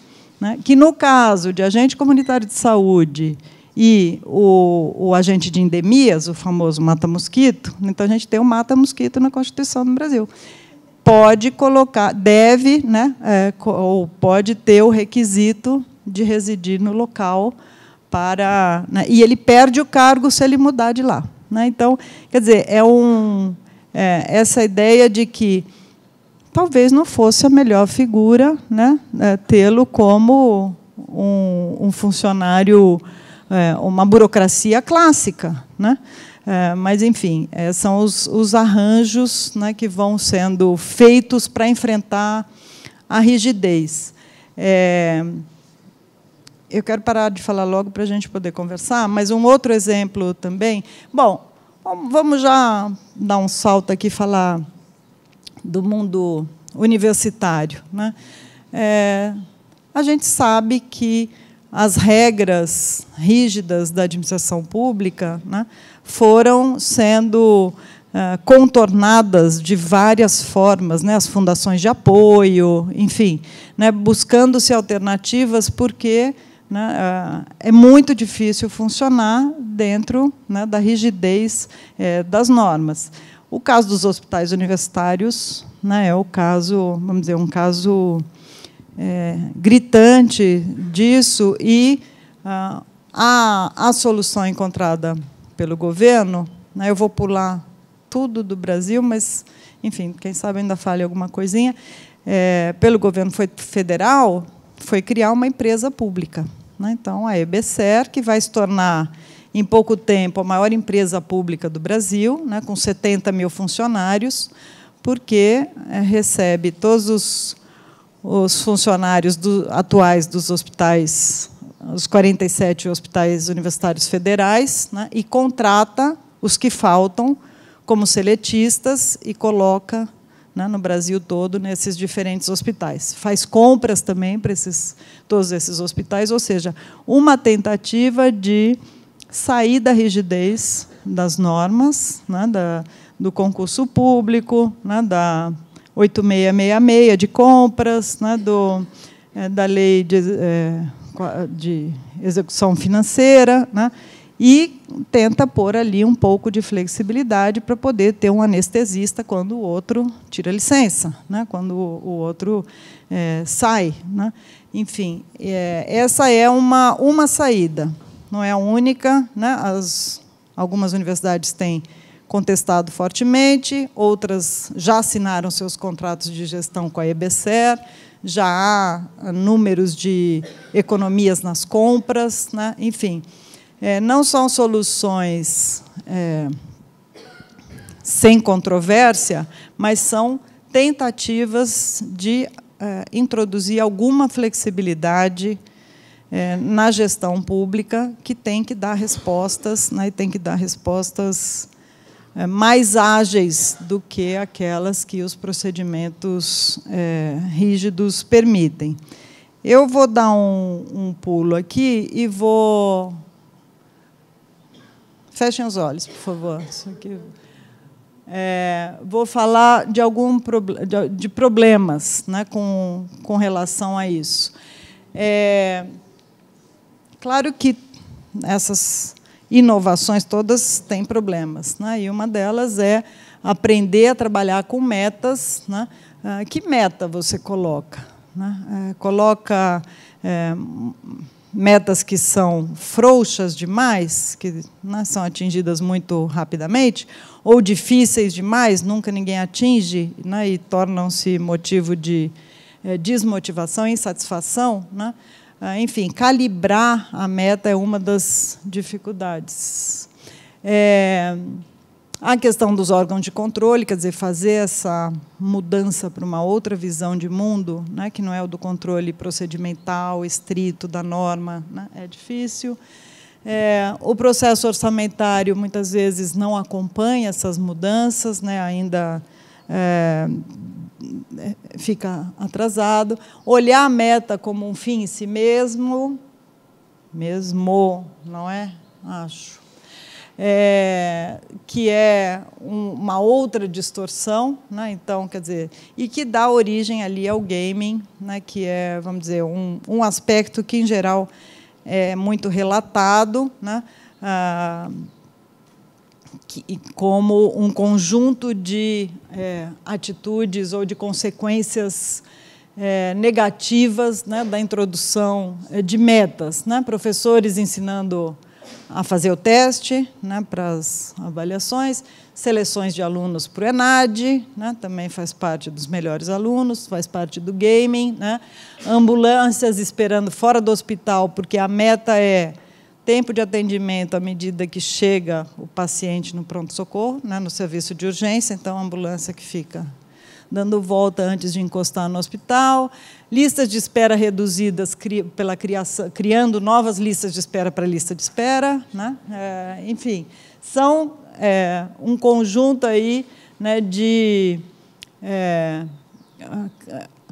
né? Que, no caso de agente comunitário de saúde e o, o agente de endemias, o famoso mata-mosquito, então a gente tem o mata-mosquito na Constituição do Brasil pode colocar, deve, né, é, ou pode ter o requisito de residir no local para. Né, e ele perde o cargo se ele mudar de lá. Né? Então, quer dizer, é um é, essa ideia de que talvez não fosse a melhor figura né, é, tê-lo como um, um funcionário, é, uma burocracia clássica. Né? É, mas, enfim, é, são os, os arranjos né, que vão sendo feitos para enfrentar a rigidez. É, eu quero parar de falar logo para a gente poder conversar, mas um outro exemplo também. Bom, vamos já dar um salto aqui e falar do mundo universitário. Né? É, a gente sabe que as regras rígidas da administração pública né, foram sendo é, contornadas de várias formas, né, as fundações de apoio, enfim, né, buscando-se alternativas, porque né, é, é muito difícil funcionar dentro né, da rigidez é, das normas. O caso dos hospitais universitários né, é o caso, vamos dizer, um caso é, gritante disso e ah, a, a solução encontrada pelo governo, né, eu vou pular tudo do Brasil, mas, enfim, quem sabe ainda fale alguma coisinha, é, pelo governo federal, foi criar uma empresa pública. Né, então, a EBSER, que vai se tornar em pouco tempo, a maior empresa pública do Brasil, né, com 70 mil funcionários, porque eh, recebe todos os, os funcionários do, atuais dos hospitais, os 47 hospitais universitários federais, né, e contrata os que faltam como seletistas e coloca né, no Brasil todo nesses diferentes hospitais. Faz compras também para esses, todos esses hospitais, ou seja, uma tentativa de sair da rigidez das normas, né, da, do concurso público, né, da 8666 de compras, né, do, é, da lei de, é, de execução financeira, né, e tenta pôr ali um pouco de flexibilidade para poder ter um anestesista quando o outro tira licença, né, quando o outro é, sai. Né. Enfim, é, essa é uma, uma saída não é a única. Né? As, algumas universidades têm contestado fortemente, outras já assinaram seus contratos de gestão com a EBSER, já há números de economias nas compras, né? enfim. É, não são soluções é, sem controvérsia, mas são tentativas de é, introduzir alguma flexibilidade é, na gestão pública que tem que dar respostas, né, e tem que dar respostas é, mais ágeis do que aquelas que os procedimentos é, rígidos permitem. Eu vou dar um, um pulo aqui e vou. Fechem os olhos, por favor. Isso aqui. É, vou falar de algum de problemas né, com, com relação a isso. É, Claro que essas inovações todas têm problemas, né? e uma delas é aprender a trabalhar com metas. Né? Ah, que meta você coloca? Né? Ah, coloca é, metas que são frouxas demais, que né, são atingidas muito rapidamente, ou difíceis demais, nunca ninguém atinge, né, e tornam-se motivo de é, desmotivação, insatisfação. Né? Ah, enfim, calibrar a meta é uma das dificuldades. É, a questão dos órgãos de controle, quer dizer, fazer essa mudança para uma outra visão de mundo, né, que não é o do controle procedimental, estrito, da norma, né, é difícil. É, o processo orçamentário muitas vezes não acompanha essas mudanças, né, ainda é, né, fica atrasado. Olhar a meta como um fim em si mesmo, mesmo, não é? Acho. É, que é um, uma outra distorção, né? então, quer dizer, e que dá origem ali ao gaming, né? que é, vamos dizer, um, um aspecto que, em geral, é muito relatado, né? ah, que, como um conjunto de é, atitudes ou de consequências é, negativas né, da introdução é, de metas. Né? Professores ensinando a fazer o teste né, para as avaliações, seleções de alunos para o ENAD, né, também faz parte dos melhores alunos, faz parte do gaming, né? ambulâncias esperando fora do hospital, porque a meta é Tempo de atendimento à medida que chega o paciente no pronto-socorro, né, no serviço de urgência, então a ambulância que fica dando volta antes de encostar no hospital, listas de espera reduzidas cri, pela criação, criando novas listas de espera para lista de espera, né? É, enfim, são é, um conjunto aí né, de é,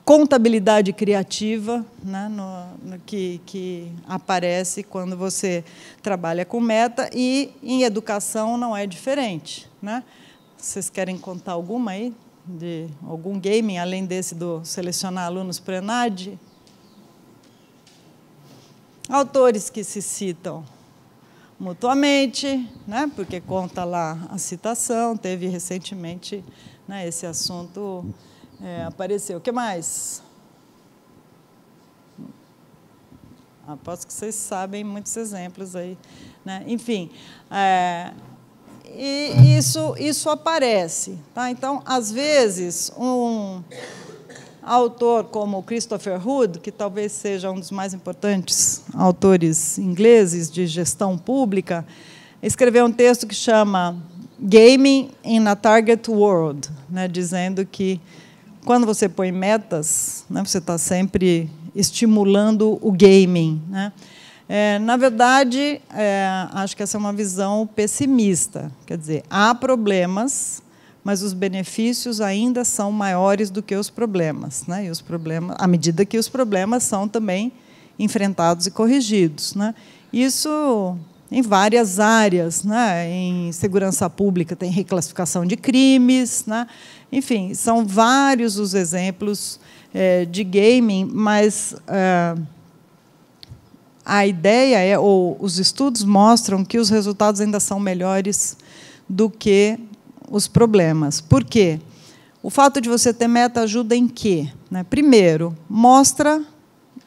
contabilidade criativa né, no, no que, que, aparece quando você trabalha com meta e em educação não é diferente. Né? Vocês querem contar alguma aí? De algum gaming, além desse do selecionar alunos para ENAD? Autores que se citam mutuamente, né, porque conta lá a citação, teve recentemente né, esse assunto é, apareceu. O que mais? Aposto que vocês sabem muitos exemplos aí. Né? Enfim, é, e isso, isso aparece. Tá? Então, às vezes, um autor como Christopher Hood, que talvez seja um dos mais importantes autores ingleses de gestão pública, escreveu um texto que chama Gaming in a Target World, né? dizendo que quando você põe metas, né, você está sempre estimulando o gaming. Né? É, na verdade, é, acho que essa é uma visão pessimista. Quer dizer, há problemas, mas os benefícios ainda são maiores do que os problemas. Né? E os problemas, à medida que os problemas são também enfrentados e corrigidos. Né? Isso em várias áreas, né? em segurança pública tem reclassificação de crimes, né? Enfim, são vários os exemplos é, de gaming, mas é, a ideia é, ou os estudos mostram que os resultados ainda são melhores do que os problemas. Por quê? O fato de você ter meta ajuda em quê? Né? Primeiro, mostra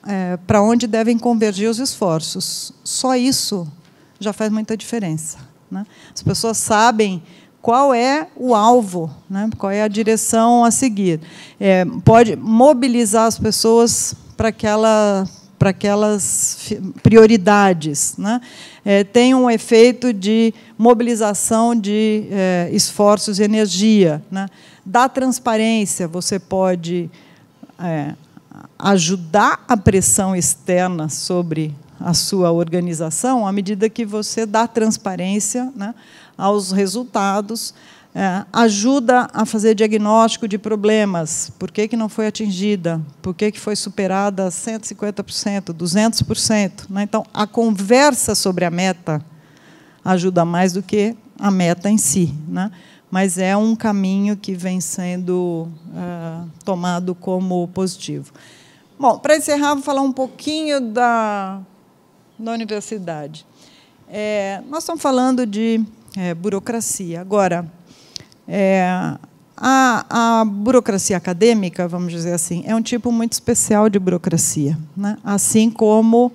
é, para onde devem convergir os esforços. Só isso já faz muita diferença. Né? As pessoas sabem qual é o alvo, né? qual é a direção a seguir. É, pode mobilizar as pessoas para aquela para aquelas prioridades. Né? É, tem um efeito de mobilização de é, esforços e energia. Né? Da transparência, você pode é, ajudar a pressão externa sobre a sua organização à medida que você dá transparência né, aos resultados, é, ajuda a fazer diagnóstico de problemas. Por que, que não foi atingida? Por que, que foi superada 150%, 200%? Né? Então, a conversa sobre a meta ajuda mais do que a meta em si. Né? Mas é um caminho que vem sendo é, tomado como positivo. Bom, para encerrar, vou falar um pouquinho da, da universidade. É, nós estamos falando de é, burocracia. Agora, é, a, a, burocracia acadêmica, vamos dizer assim, é um tipo muito especial de burocracia, né? assim como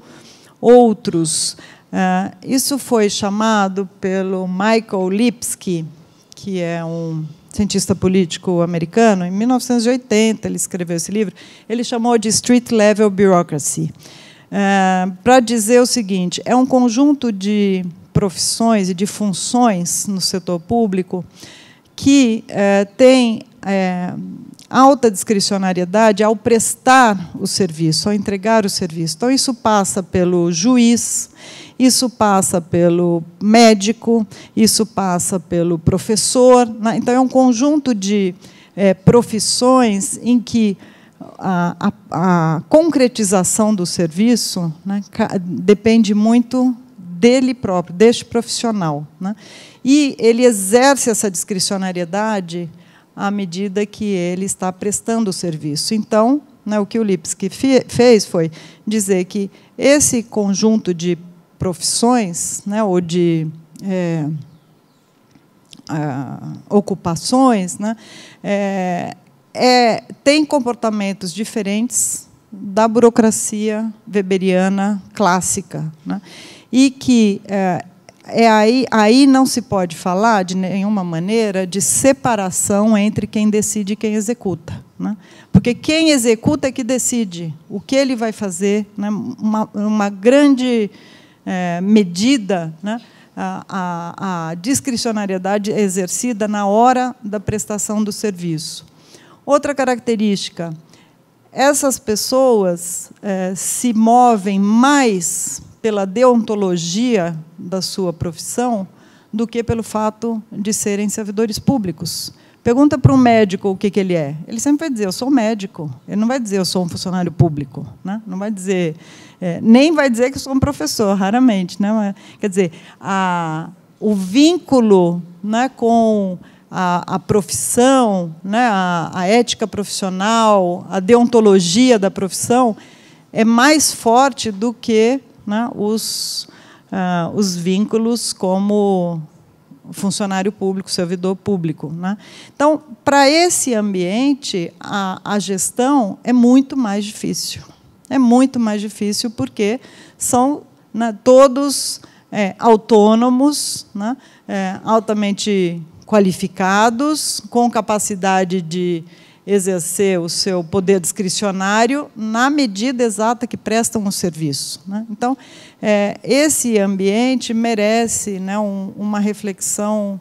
outros. É, isso foi chamado pelo Michael Lipsky, que é um cientista político americano. Em 1980 ele escreveu esse livro. Ele chamou de Street Level Bureaucracy. É, para dizer o seguinte, é um conjunto de profissões e de funções no setor público que é, tem é, alta discricionariedade ao prestar o serviço, ao entregar o serviço. Então, isso passa pelo juiz, isso passa pelo médico, isso passa pelo professor. Né? Então, é um conjunto de é, profissões em que a, a, a concretização do serviço né, depende muito dele próprio, deste profissional. Né? E ele exerce essa discricionariedade à medida que ele está prestando o serviço. Então, né, o que o Lipski fez foi dizer que esse conjunto de profissões, né, ou de é, ah, ocupações, né, é, é, tem comportamentos diferentes da burocracia weberiana clássica. Né? e que é, é aí, aí não se pode falar de nenhuma maneira de separação entre quem decide e quem executa. Né? Porque quem executa é que decide o que ele vai fazer. Né? Uma, uma grande é, medida, né? a, a, a discricionariedade é exercida na hora da prestação do serviço. Outra característica, essas pessoas é, se movem mais pela deontologia da sua profissão do que pelo fato de serem servidores públicos. Pergunta para um médico o que, que ele é. Ele sempre vai dizer, eu sou médico. Ele não vai dizer, eu sou um funcionário público. Né? Não vai dizer, é, nem vai dizer que eu sou um professor, raramente. Né? Mas, quer dizer, a, o vínculo né, com a, a profissão, né, a, a ética profissional, a deontologia da profissão, é mais forte do que né, os, uh, os vínculos como funcionário público, servidor público. Né? Então, para esse ambiente, a, a gestão é muito mais difícil. É muito mais difícil porque são né, todos é, autônomos, né, é, altamente qualificados, com capacidade de exercer o seu poder discricionário na medida exata que prestam o serviço. Né? Então, é, esse ambiente merece né, um, uma reflexão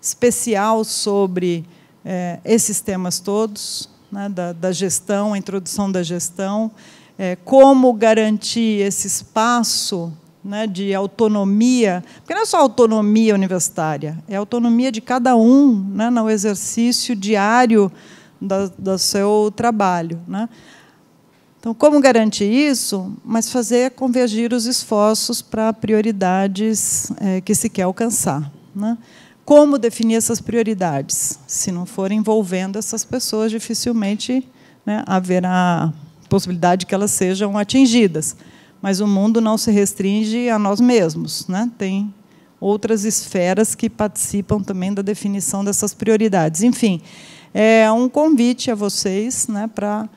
especial sobre é, esses temas todos, né, da, da, gestão, a introdução da gestão, é, como garantir esse espaço né, de autonomia, porque não é só autonomia universitária, é autonomia de cada um né, no exercício diário da, do seu trabalho. Né? Então, como garantir isso? Mas fazer convergir os esforços para prioridades é, que se quer alcançar. Né? Como definir essas prioridades? Se não for envolvendo essas pessoas, dificilmente né, haverá possibilidade que elas sejam atingidas. Mas o mundo não se restringe a nós mesmos. Né? Tem outras esferas que participam também da definição dessas prioridades. Enfim, é um convite a vocês né, para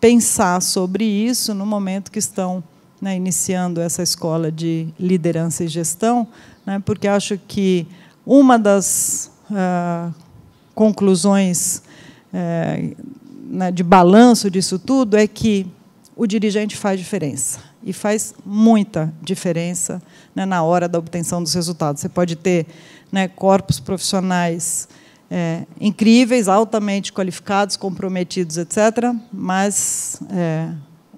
pensar sobre isso no momento que estão né, iniciando essa escola de liderança e gestão, né, porque acho que uma das ah, conclusões eh, né, de balanço disso tudo é que o dirigente faz diferença e faz muita diferença né, na hora da obtenção dos resultados. Você pode ter né, corpos profissionais é, incríveis, altamente qualificados, comprometidos, etc., mas é,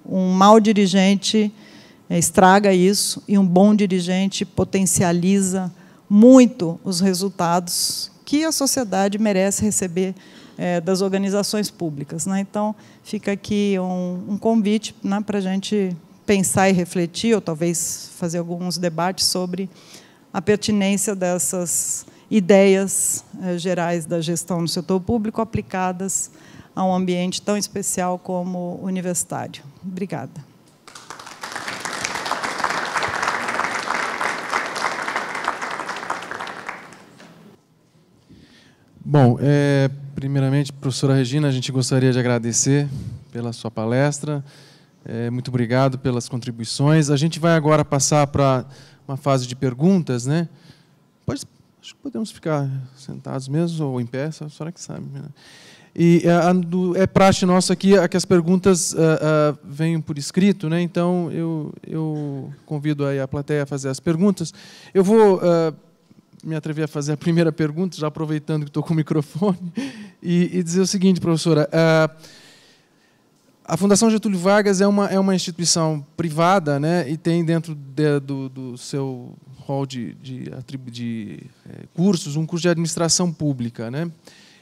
um mau dirigente é, estraga isso e um bom dirigente potencializa muito os resultados que a sociedade merece receber é, das organizações públicas. Né? Então, fica aqui um, um convite né, para a gente pensar e refletir, ou talvez fazer alguns debates sobre a pertinência dessas ideias eh, gerais da gestão no setor público aplicadas a um ambiente tão especial como o universitário. Obrigada. Bom, é, primeiramente, professora Regina, a gente gostaria de agradecer pela sua palestra. É, muito obrigado pelas contribuições. A gente vai agora passar para uma fase de perguntas, né? Pode Acho que podemos ficar sentados mesmo, ou em pé, só que sabe. Né? E eh, é praxe nossa aqui é que as perguntas uh, uh, venham por escrito, né? então eu, eu convido aí a plateia a fazer as perguntas. Eu vou uh, me atrever a fazer a primeira pergunta, já aproveitando que estou com o microfone, e, e dizer o seguinte, professora. Uh, a Fundação Getúlio Vargas é uma, é uma instituição privada né, e tem dentro de, do, do seu hall de, de, de é, cursos um curso de administração pública. Né?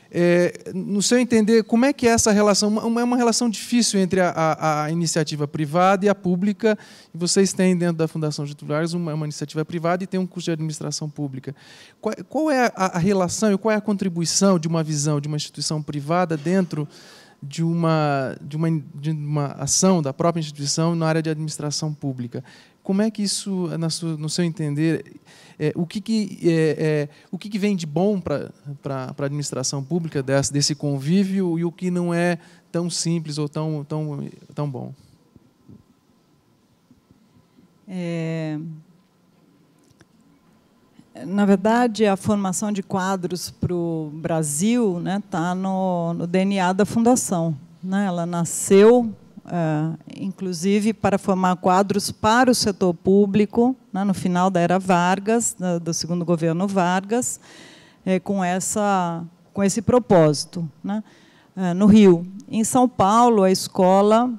É, no seu entender, como é que é essa relação? É uma, uma relação difícil entre a, a, a, iniciativa privada e a pública. E vocês têm dentro da Fundação Getúlio Vargas uma, uma iniciativa privada e tem um curso de administração pública. Qual, qual é a, a relação e qual é a contribuição de uma visão de uma instituição privada dentro de uma, de uma, de uma ação da própria instituição na área de administração pública. Como é que isso, no seu entender, é, o, que, que é, é, o que, que, vem de bom para a administração pública desse, desse convívio e o que não é tão simples ou tão, tão, tão bom? É, na verdade, a formação de quadros para o Brasil está né, tá no, no, DNA da Fundação. Né? Ela nasceu, é, inclusive, para formar quadros para o setor público, né, no final da era Vargas, do segundo governo Vargas, é, com, essa, com esse propósito, né, é, no Rio. Em São Paulo, a escola,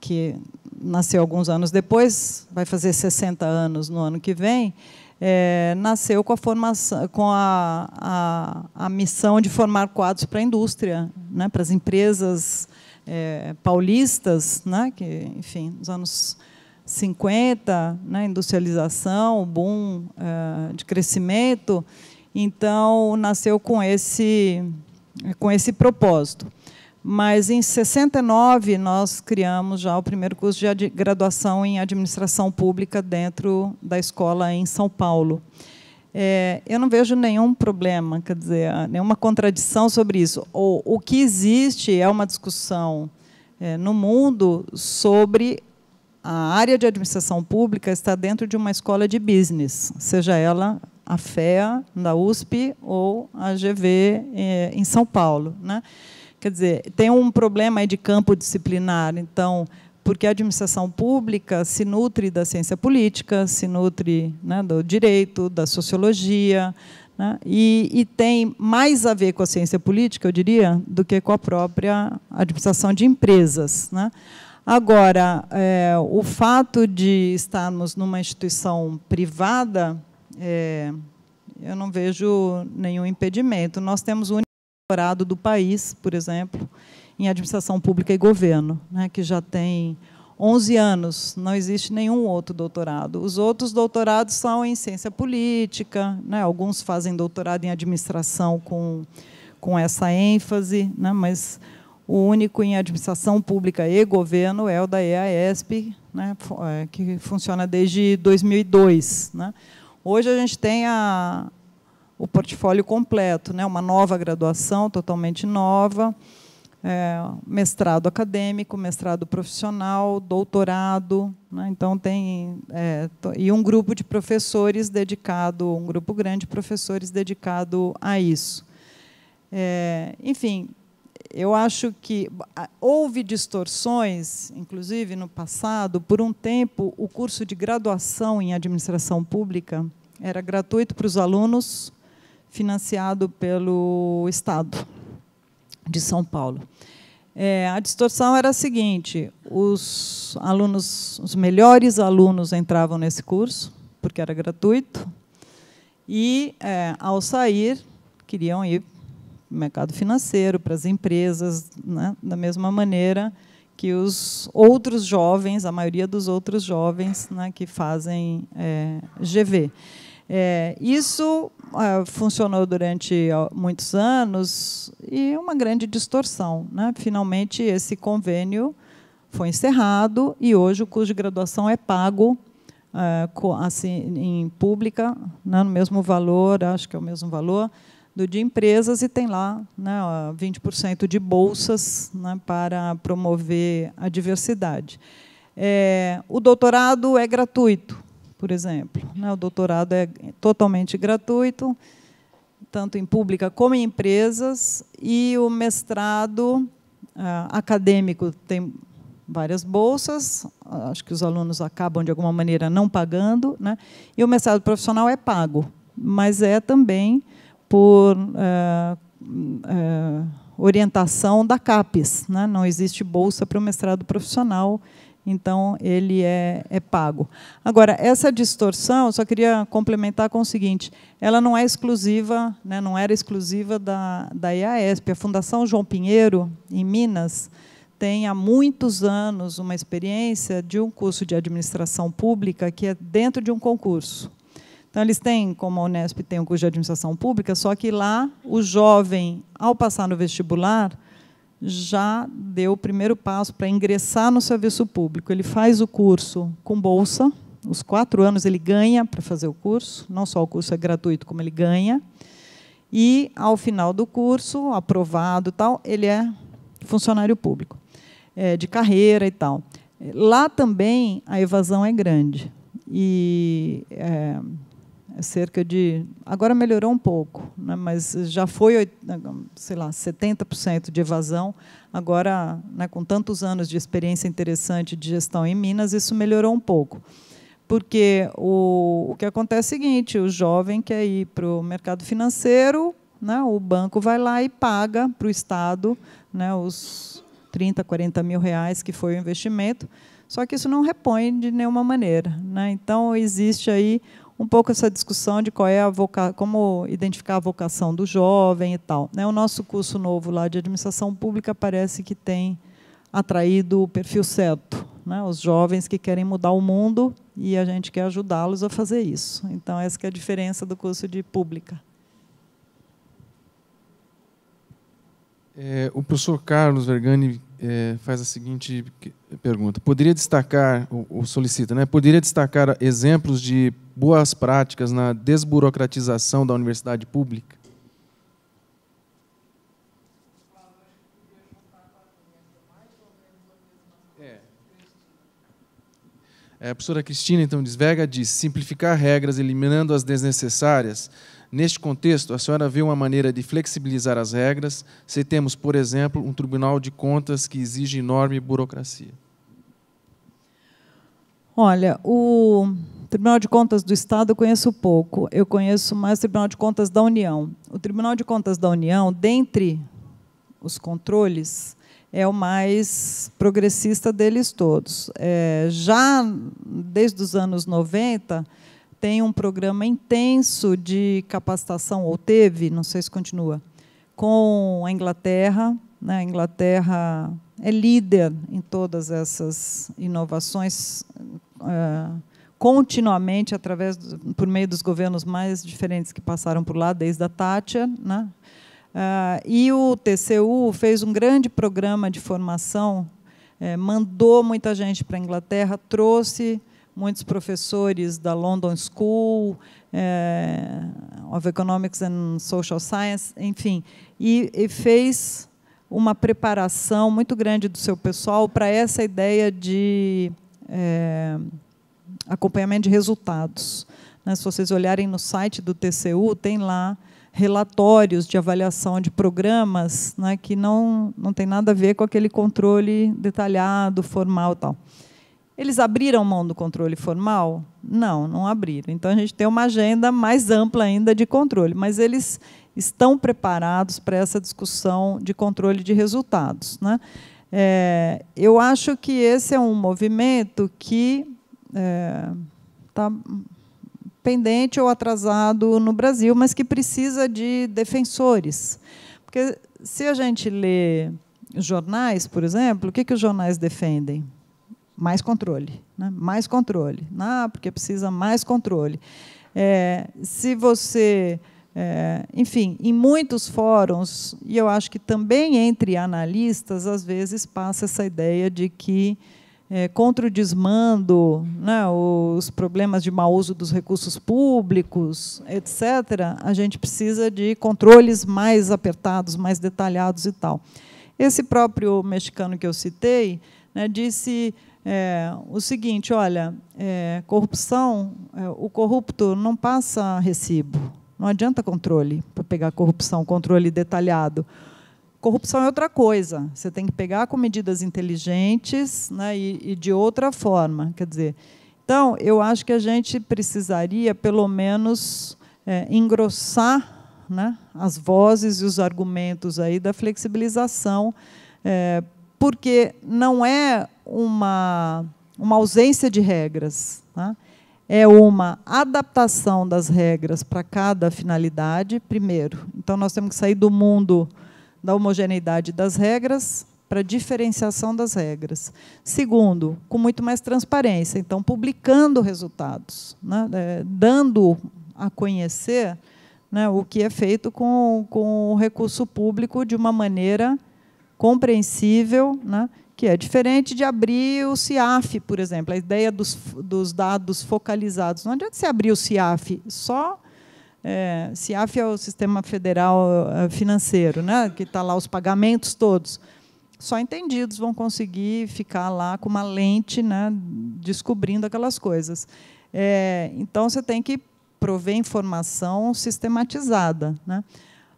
que nasceu alguns anos depois, vai fazer 60 anos no ano que vem, é, nasceu com a formação, com a, a, a missão de formar quadros para a indústria, né, para as empresas é, paulistas, né, que, enfim, nos anos 50, né, industrialização, boom é, de crescimento, então nasceu com esse com esse propósito mas em 69 nós criamos já o primeiro curso de graduação em administração pública dentro da escola em São Paulo. É, eu não vejo nenhum problema, quer dizer, nenhuma contradição sobre isso. O, o que existe é uma discussão é, no mundo sobre a área de administração pública estar dentro de uma escola de business, seja ela a FEA da USP ou a GV é, em São Paulo, né? Quer dizer, tem um problema aí de campo disciplinar, então, porque a administração pública se nutre da ciência política, se nutre né, do direito, da sociologia, né, e, e, tem mais a ver com a ciência política, eu diria, do que com a própria administração de empresas. Né. Agora, é, o fato de estarmos numa instituição privada, é, eu não vejo nenhum impedimento. Nós temos doutorado do país, por exemplo, em administração pública e governo, né, que já tem 11 anos, não existe nenhum outro doutorado. Os outros doutorados são em ciência política, né, alguns fazem doutorado em administração com, com essa ênfase, né, mas o único em administração pública e governo é o da EASP, né, é, que funciona desde 2002. Né. Hoje a gente tem a, o portfólio completo, né? uma nova graduação, totalmente nova, é, mestrado acadêmico, mestrado profissional, doutorado. Né? Então, tem. É, e um grupo de professores dedicado, um grupo grande de professores dedicado a isso. É, enfim, eu acho que houve distorções, inclusive no passado, por um tempo, o curso de graduação em administração pública era gratuito para os alunos financiado pelo Estado de São Paulo. É, a distorção era a seguinte: os alunos, os melhores alunos entravam nesse curso porque era gratuito e é, ao sair queriam ir para o mercado financeiro, para as empresas, né, da mesma maneira que os outros jovens, a maioria dos outros jovens, né, que fazem é, GV. É, isso é, funcionou durante muitos anos e uma grande distorção. Né? Finalmente, esse convênio foi encerrado e hoje o curso de graduação é pago é, assim, em pública, né, no mesmo valor, acho que é o mesmo valor, do de empresas e tem lá né, 20% de bolsas né, para promover a diversidade. É, o doutorado é gratuito, por exemplo. Né? O doutorado é totalmente gratuito, tanto em pública como em empresas, e o mestrado é, acadêmico tem várias bolsas, acho que os alunos acabam, de alguma maneira, não pagando, né? e o mestrado profissional é pago, mas é também por é, é, orientação da CAPES. Né? Não existe bolsa para o mestrado profissional então, ele é, é pago. Agora, essa distorção, eu só queria complementar com o seguinte: ela não é exclusiva, né, não era exclusiva da, da IASP. A Fundação João Pinheiro, em Minas, tem há muitos anos uma experiência de um curso de administração pública que é dentro de um concurso. Então, eles têm, como a Unesp tem um curso de administração pública, só que lá o jovem, ao passar no vestibular, já deu o primeiro passo para ingressar no serviço público. Ele faz o curso com bolsa, os quatro anos ele ganha para fazer o curso, não só o curso é gratuito, como ele ganha. E, ao final do curso, aprovado tal, ele é funcionário público, é, de carreira e tal. Lá também a evasão é grande. E é, é cerca de. Agora melhorou um pouco, né, mas já foi, sei lá, 70% de evasão. Agora, né, com tantos anos de experiência interessante de gestão em Minas, isso melhorou um pouco. Porque o, o que acontece é o seguinte: o jovem quer ir para o mercado financeiro, né, o banco vai lá e paga para o Estado né, os 30, 40 mil reais que foi o investimento. Só que isso não repõe de nenhuma maneira. Né? Então, existe aí um pouco essa discussão de qual é a voca... como identificar a vocação do jovem e tal. Né? O nosso curso novo lá de administração pública parece que tem atraído o perfil certo, né? os jovens que querem mudar o mundo e a gente quer ajudá-los a fazer isso. Então, essa é a diferença do curso de pública. É, o professor Carlos Vergani é, faz a seguinte pergunta: poderia destacar ou, ou solicita, né? Poderia destacar exemplos de boas práticas na desburocratização da universidade pública? É, a professora Cristina, então, diz, Vega diz, simplificar regras, eliminando as desnecessárias. Neste contexto, a senhora vê uma maneira de flexibilizar as regras se temos, por exemplo, um tribunal de contas que exige enorme burocracia? Olha, o, Tribunal de Contas do Estado eu conheço pouco, eu conheço mais o Tribunal de Contas da União. O Tribunal de Contas da União, dentre os controles, é o mais progressista deles todos. É, já desde os anos 90, tem um programa intenso de capacitação, ou teve, não sei se continua, com a Inglaterra. Né? A Inglaterra é líder em todas essas inovações. É, continuamente através do, por meio dos governos mais diferentes que passaram por lá, desde a Tátia, né? Uh, e o TCU fez um grande programa de formação, eh, mandou muita gente para a Inglaterra, trouxe muitos professores da London School eh, of Economics and Social Science, enfim, e, e fez uma preparação muito grande do seu pessoal para essa ideia de eh, acompanhamento de resultados. Né? Se vocês olharem no site do TCU, tem lá relatórios de avaliação de programas né, que não, não tem nada a ver com aquele controle detalhado, formal tal. Eles abriram mão do controle formal? Não, não abriram. Então, a gente tem uma agenda mais ampla ainda de controle, mas eles estão preparados para essa discussão de controle de resultados. Né? É, eu acho que esse é um movimento que está é, pendente ou atrasado no Brasil, mas que precisa de defensores. Porque se a gente lê jornais, por exemplo, o que, que os jornais defendem? Mais controle. Né? Mais controle. Ah, porque precisa mais controle. É, se você. É, enfim, em muitos fóruns, e eu acho que também entre analistas, às vezes passa essa ideia de que é, contra o desmando, né, os problemas de mau uso dos recursos públicos, etc., a gente precisa de controles mais apertados, mais detalhados e tal. Esse próprio mexicano que eu citei né, disse é, o seguinte: olha, é, corrupção, é, o corrupto não passa recibo, não adianta controle para pegar corrupção, controle detalhado. Corrupção é outra coisa. Você tem que pegar com medidas inteligentes né, e, e de outra forma. Quer dizer, então, eu acho que a gente precisaria, pelo menos, é, engrossar né, as vozes e os argumentos aí da flexibilização, é, porque não é uma, uma ausência de regras. Tá? é uma adaptação das regras para cada finalidade, primeiro. Então, nós temos que sair do mundo da homogeneidade das regras para diferenciação das regras. Segundo, com muito mais transparência, então publicando resultados, né, é, dando a conhecer né, o que é feito com, com o recurso público de uma maneira compreensível, né, que é diferente de abrir o CIAF, por exemplo, a ideia dos, dos dados focalizados. Não adianta você abrir o CIAF, só é, CIAF é o Sistema Federal é, Financeiro, né, que está lá os pagamentos todos. Só entendidos vão conseguir ficar lá com uma lente, né, descobrindo aquelas coisas. É, então, você tem que prover informação sistematizada. Né?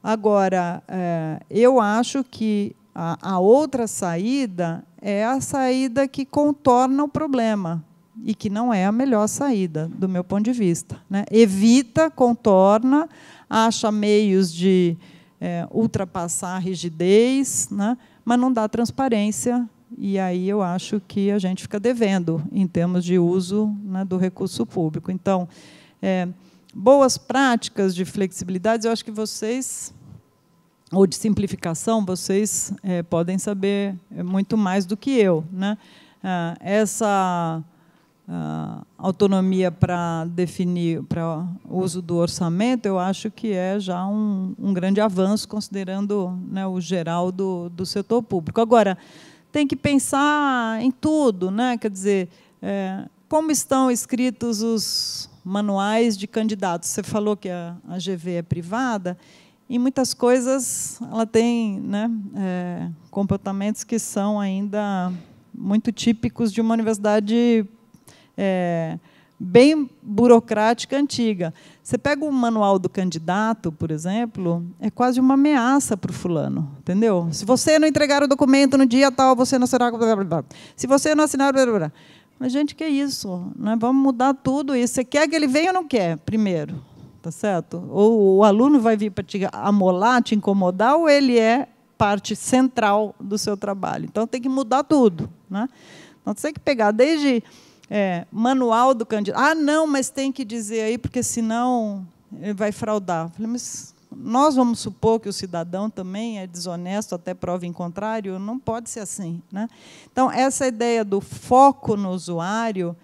Agora, é, eu acho que a, a outra saída é a saída que contorna o problema, e que não é a melhor saída, do meu ponto de vista. Né? Evita, contorna, acha meios de é, ultrapassar a rigidez, né? mas não dá transparência. E aí eu acho que a gente fica devendo em termos de uso né, do recurso público. Então, é, boas práticas de flexibilidade, eu acho que vocês ou de simplificação, vocês é, podem saber muito mais do que eu, né? Ah, essa uh, autonomia para definir para uso do orçamento, eu acho que é já um, um grande avanço considerando né, o geral do, do setor público. Agora tem que pensar em tudo, né? Quer dizer, é, como estão escritos os manuais de candidatos? Você falou que a, a GV é privada e muitas coisas ela tem, né? É, comportamentos que são ainda muito típicos de uma universidade é, bem burocrática antiga. Você pega o manual do candidato, por exemplo, é quase uma ameaça para o fulano, entendeu? Se você não entregar o documento no dia tal, você não será. Se você não assinar. Blá, blá, blá. Mas, gente, que é isso? Né? Vamos mudar tudo isso. Você quer que ele venha ou não quer, primeiro? Tá certo? Ou o aluno vai vir para te amolar, te incomodar, ou ele é parte central do seu trabalho. Então, tem que mudar tudo. Né? Então, você tem que pegar desde é, manual do candidato. Ah, não, mas tem que dizer aí, porque senão ele vai fraudar. falei, mas nós vamos supor que o cidadão também é desonesto até prova em contrário? Não pode ser assim. Né? Então, essa ideia do foco no usuário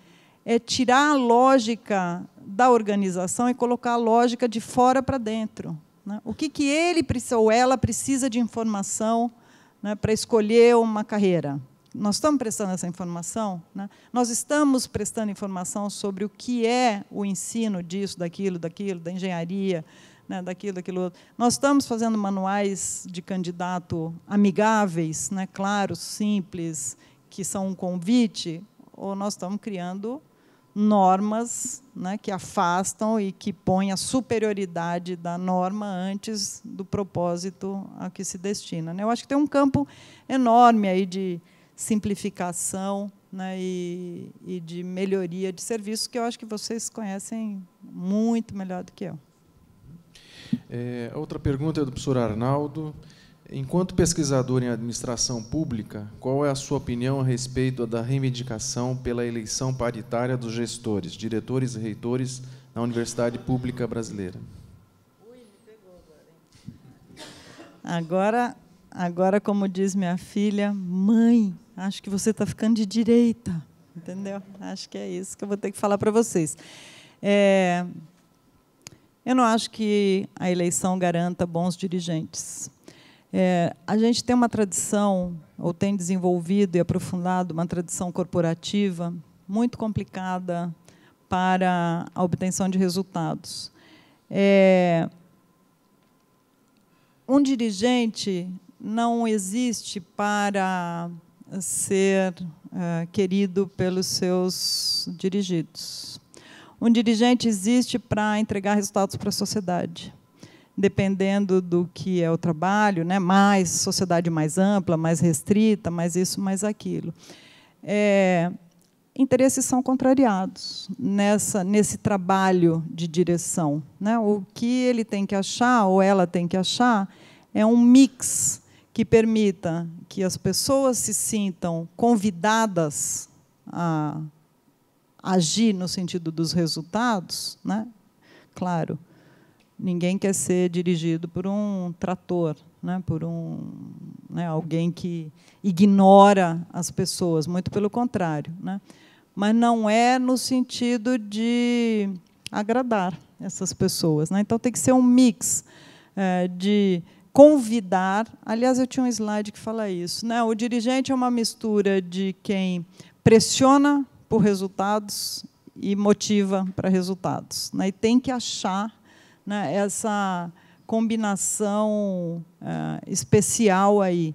é tirar a lógica da organização e colocar a lógica de fora para dentro. Né? O que, que ele ou ela precisa de informação né, para escolher uma carreira? nós estamos prestando essa informação, né? nós estamos prestando informação sobre o que é o ensino disso, daquilo, daquilo, da engenharia, né? daquilo, daquilo outro. Nós estamos fazendo manuais de candidato amigáveis, né? claros, simples, que são um convite, ou nós estamos criando normas né, que afastam e que põem a superioridade da norma antes do propósito a que se destina. Né? Eu acho que tem um campo enorme aí de simplificação né, e, e, de melhoria de serviço, que eu acho que vocês conhecem muito melhor do que eu. É, outra pergunta é do professor Arnaldo. Enquanto pesquisador em administração pública, qual é a sua opinião a respeito da reivindicação pela eleição paritária dos gestores, diretores e reitores na Universidade Pública Brasileira? Agora, agora, como diz minha filha, mãe, Acho que você está ficando de direita, entendeu? Acho que é isso que eu vou ter que falar para vocês. É, eu não acho que a eleição garanta bons dirigentes. É, a gente tem uma tradição, ou tem desenvolvido e aprofundado uma tradição corporativa muito complicada para a obtenção de resultados. É, um dirigente não existe para ser uh, querido pelos seus dirigidos. Um dirigente existe para entregar resultados para a sociedade, dependendo do que é o trabalho, né? mais sociedade mais ampla, mais restrita, mais isso, mais aquilo. É, interesses são contrariados nessa nesse trabalho de direção, né? O que ele tem que achar ou ela tem que achar é um mix que permita que as pessoas se sintam convidadas a agir no sentido dos resultados, né? Claro, ninguém quer ser dirigido por um trator, né? Por um né? alguém que ignora as pessoas, muito pelo contrário, né? Mas não é no sentido de agradar essas pessoas, né? Então tem que ser um mix é, de convidar. Aliás, eu tinha um slide que fala isso. Né? O dirigente é uma mistura de quem pressiona por resultados e motiva para resultados. Né? E tem que achar né, essa combinação eh, especial aí.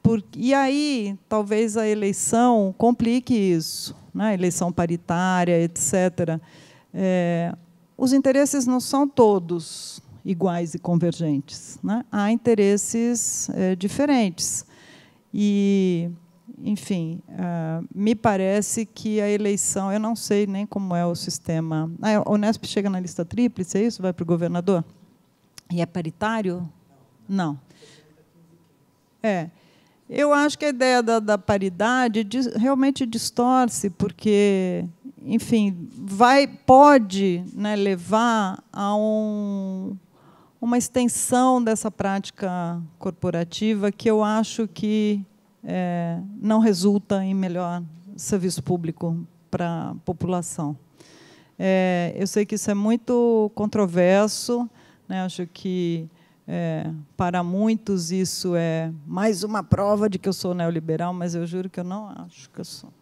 Por, e aí, talvez a eleição complique isso, né? eleição paritária, etc. É, eh, os interesses não são todos iguais e convergentes. Né? Há interesses é, diferentes. E, enfim, uh, me parece que a eleição, eu não sei nem como é o sistema. Ah, o Nesp chega na lista tríplice, é isso? Vai para o governador? E é paritário? Não. É. Eu acho que a ideia da, da paridade realmente distorce, porque, enfim, vai pode né, levar a um uma extensão dessa prática corporativa que eu acho que é, não resulta em melhor serviço público para a população. É, eu sei que isso é muito controverso, né? acho que é, para muitos isso é mais uma prova de que eu sou neoliberal, mas eu juro que eu não acho que eu sou.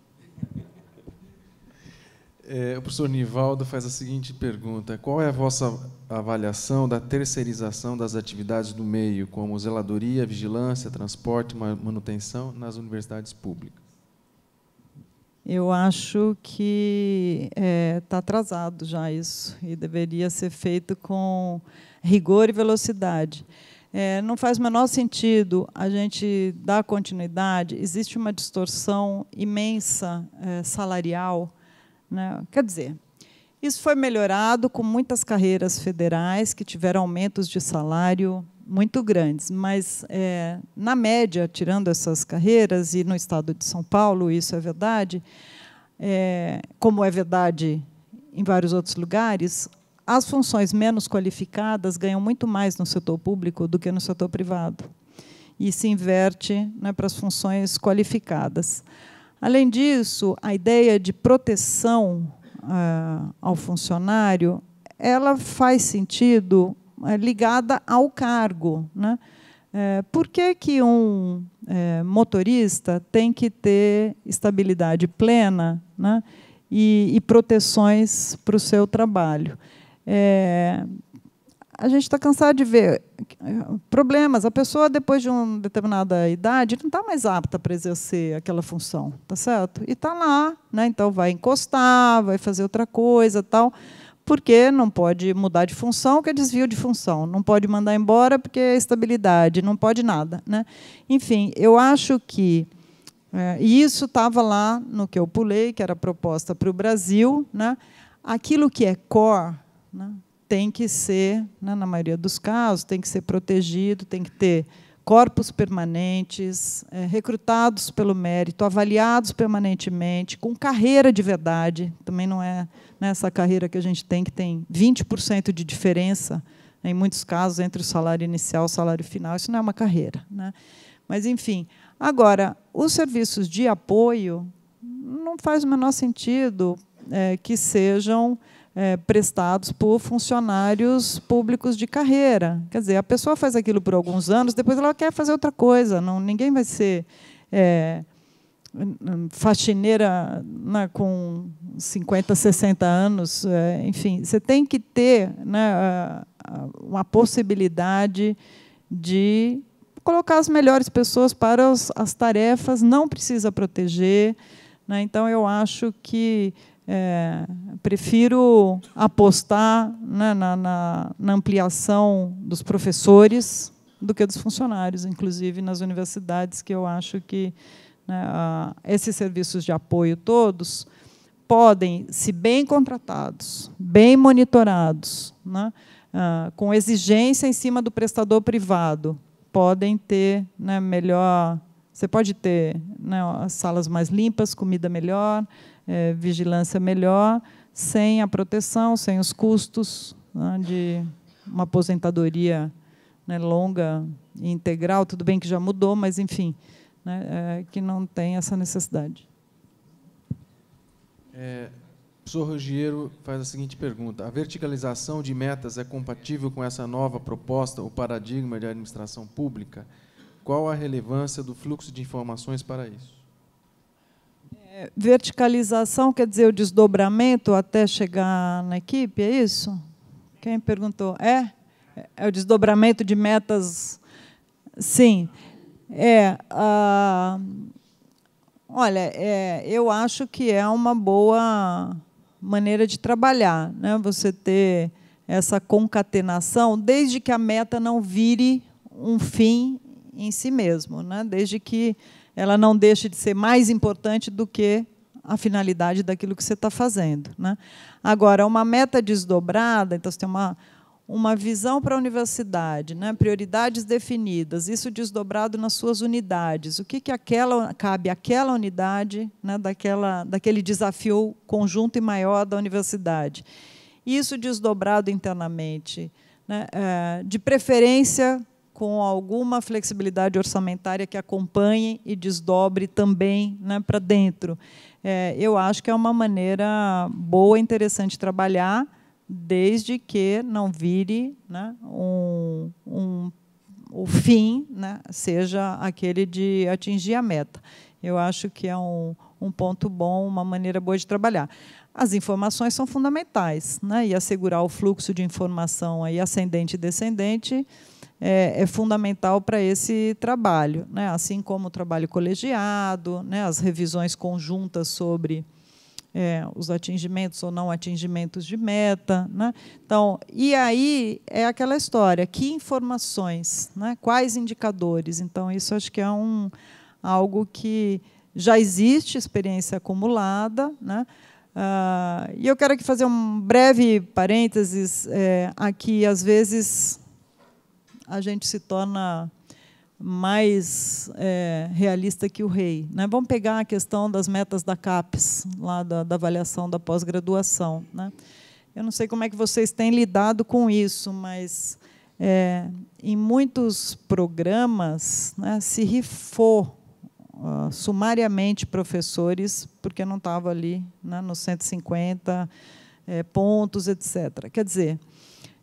É, o professor Nivaldo faz a seguinte pergunta: qual é a vossa a avaliação da terceirização das atividades do meio, como zeladoria, vigilância, transporte, manutenção, nas universidades públicas? Eu acho que está é, tá atrasado já isso e deveria ser feito com rigor e velocidade. É, não faz o menor sentido a gente dar continuidade. Existe uma distorção imensa é, salarial. Né? Quer dizer, isso foi melhorado com muitas carreiras federais que tiveram aumentos de salário muito grandes, mas é, na média, tirando essas carreiras e no estado de São Paulo isso é verdade, é, como é verdade em vários outros lugares, as funções menos qualificadas ganham muito mais no setor público do que no setor privado e se inverte né, para as funções qualificadas. Além disso, a ideia de proteção uh, ao funcionário, ela faz sentido uh, ligada ao cargo. Né? Uh, por que, que um motorista tem que ter estabilidade plena né? e, e proteções para o seu trabalho? a gente está cansado de ver problemas. A pessoa, depois de uma determinada idade, não está mais apta para exercer aquela função, tá certo? E está lá, né? então vai encostar, vai fazer outra coisa tal, porque não pode mudar de função, que é desvio de função. Não pode mandar embora, porque é estabilidade, não pode nada. Né? Enfim, eu acho que. É, e isso estava lá no que eu pulei, que era proposta para o Brasil. Né? Aquilo que é core, né? tem que ser, né, na maioria dos casos, tem que ser protegido, tem que ter corpos permanentes, é, recrutados pelo mérito, avaliados permanentemente, com carreira de verdade. Também não é nessa né, carreira que a gente tem, que tem 20% de diferença, né, em muitos casos, entre o salário inicial e o salário final. Isso não é uma carreira. Né? Mas, enfim. Agora, os serviços de apoio não faz o menor sentido é, que sejam é, prestados por funcionários públicos de carreira. Quer dizer, a pessoa faz aquilo por alguns anos, depois ela quer fazer outra coisa. Não, ninguém vai ser é, faxineira né, com 50, 60 anos. É, enfim, você tem que ter né, uma possibilidade de colocar as melhores pessoas para as, tarefas, não precisa proteger. Né? Então, eu acho que é, prefiro apostar né, na, na, na, ampliação dos professores do que dos funcionários, inclusive nas universidades, que eu acho que né, esses serviços de apoio todos podem, se bem contratados, bem monitorados, né, ah, com exigência em cima do prestador privado, podem ter né, melhor. Você pode ter né, salas mais limpas, comida melhor, é, vigilância melhor, sem a proteção, sem os custos né, de uma aposentadoria né, longa e integral. Tudo bem que já mudou, mas, enfim, né, é, que não tem essa necessidade. É, o professor Rogiero faz a seguinte pergunta: a verticalização de metas é compatível com essa nova proposta, o paradigma de administração pública? Qual a relevância do fluxo de informações para isso? É, verticalização quer dizer o desdobramento até chegar na equipe, é isso? Quem perguntou? É? É o desdobramento de metas. Sim. É. Ah, olha, é, eu acho que é uma boa maneira de trabalhar, né? Você ter essa concatenação, desde que a meta não vire um fim em si mesmo, né? Desde que ela não deixa de ser mais importante do que a finalidade daquilo que você está fazendo. Né? Agora, uma meta desdobrada, então você tem uma, uma visão para a universidade, né? prioridades definidas, isso desdobrado nas suas unidades. O que, que aquela, cabe àquela unidade né? daquela, daquele desafio conjunto e maior da universidade? Isso desdobrado internamente. Né? É, de preferência com alguma flexibilidade orçamentária que acompanhe e desdobre também né, para dentro. É, eu acho que é uma maneira boa, interessante trabalhar, desde que não vire né, um, um, o fim, né, seja aquele de atingir a meta. Eu acho que é um, um ponto bom, uma maneira boa de trabalhar. As informações são fundamentais, né, e assegurar o fluxo de informação aí ascendente e descendente é, é fundamental para esse trabalho, né? assim como o trabalho colegiado, né? as revisões conjuntas sobre é, os atingimentos ou não atingimentos de meta. Né? Então, e aí é aquela história, que informações, né? quais indicadores? Então, isso acho que é um, algo que já existe experiência acumulada. Né? Ah, e eu quero aqui fazer um breve parênteses é, aqui, às vezes a gente se torna mais é, realista que o rei. Né? Vamos pegar a questão das metas da CAPES, lá da, da avaliação da pós-graduação. Né? Eu não sei como é que vocês têm lidado com isso, mas é, em muitos programas né, se rifou uh, sumariamente professores, porque não estava ali né, nos 150 é, pontos, etc. Quer dizer,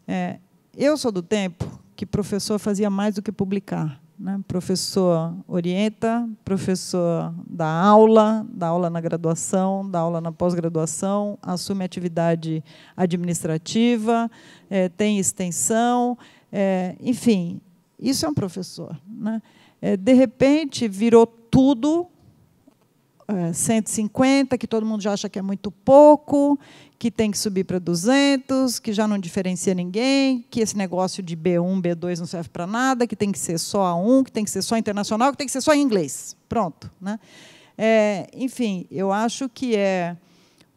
é, eu sou do tempo que professor fazia mais do que publicar. Né? Professor orienta, professor dá aula, dá aula na graduação, dá aula na pós-graduação, assume atividade administrativa, é, tem extensão, é, enfim, isso é um professor. Né? É, de repente, virou tudo 150, é, que todo mundo já acha que é muito pouco, que tem que subir para 200, que já não diferencia ninguém, que esse negócio de B1, B2 não serve para nada, que tem que ser só A1, que tem que ser só internacional, que tem que ser só em inglês. Pronto. Né? É, enfim, eu acho que é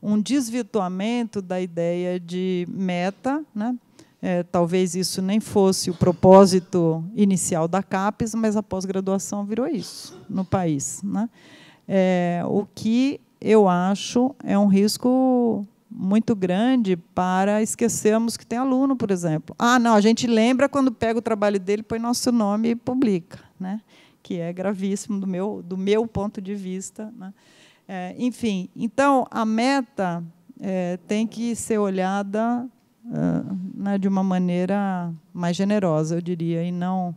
um desvirtuamento da ideia de meta. Né? É, talvez isso nem fosse o propósito inicial da CAPES, mas a pós-graduação virou isso no país. Né? É, o que eu acho é um risco muito grande para esquecermos que tem aluno, por exemplo. Ah, não, a gente lembra quando pega o trabalho dele, põe nosso nome e publica, né? que é gravíssimo do meu, do meu ponto de vista. Né? É, enfim, então, a meta é, tem que ser olhada ah, né, de uma maneira mais generosa, eu diria, e não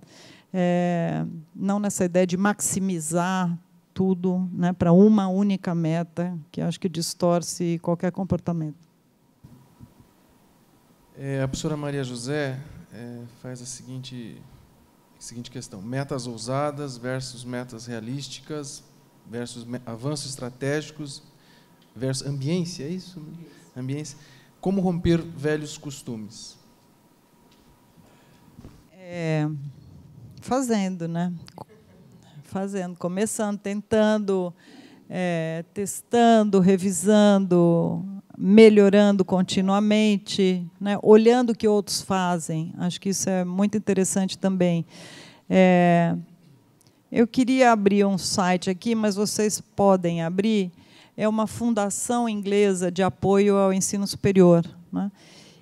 é, não nessa ideia de maximizar tudo né, para uma única meta, que acho que distorce qualquer comportamento. É, a professora Maria José é, faz a seguinte, a seguinte questão: metas ousadas versus metas realísticas versus me avanços estratégicos versus ambiência, é isso? Ambiência. Como romper velhos costumes? É, fazendo, né? fazendo, começando, tentando, é, testando, revisando, melhorando continuamente, né? olhando o que outros fazem. Acho que isso é muito interessante também. É, eu queria abrir um site aqui, mas vocês podem abrir. É uma fundação inglesa de apoio ao ensino superior. Né?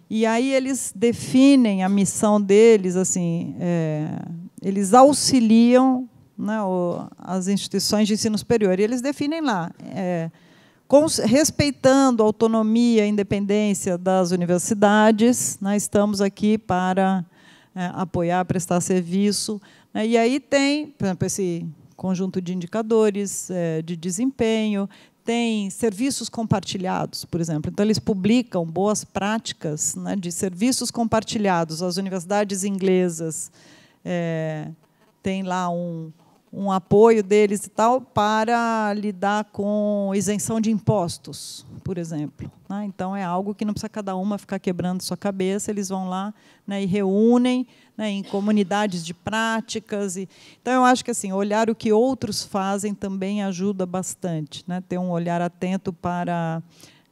E aí eles definem a missão deles, assim, é, eles auxiliam né, o, as instituições de ensino superior. E eles definem lá, é, com, respeitando a autonomia e independência das universidades, né, estamos aqui para é, apoiar, prestar serviço. Né, e aí tem, por exemplo, esse conjunto de indicadores é, de desempenho, tem serviços compartilhados, por exemplo. Então, eles publicam boas práticas né, de serviços compartilhados. As universidades inglesas é, têm lá um, um apoio deles e tal para lidar com isenção de impostos, por exemplo. Né? Então, é algo que não precisa cada uma ficar quebrando sua cabeça, eles vão lá né, e reúnem né, em comunidades de práticas. Então, eu acho que assim olhar o que outros fazem também ajuda bastante, ter um olhar atento para...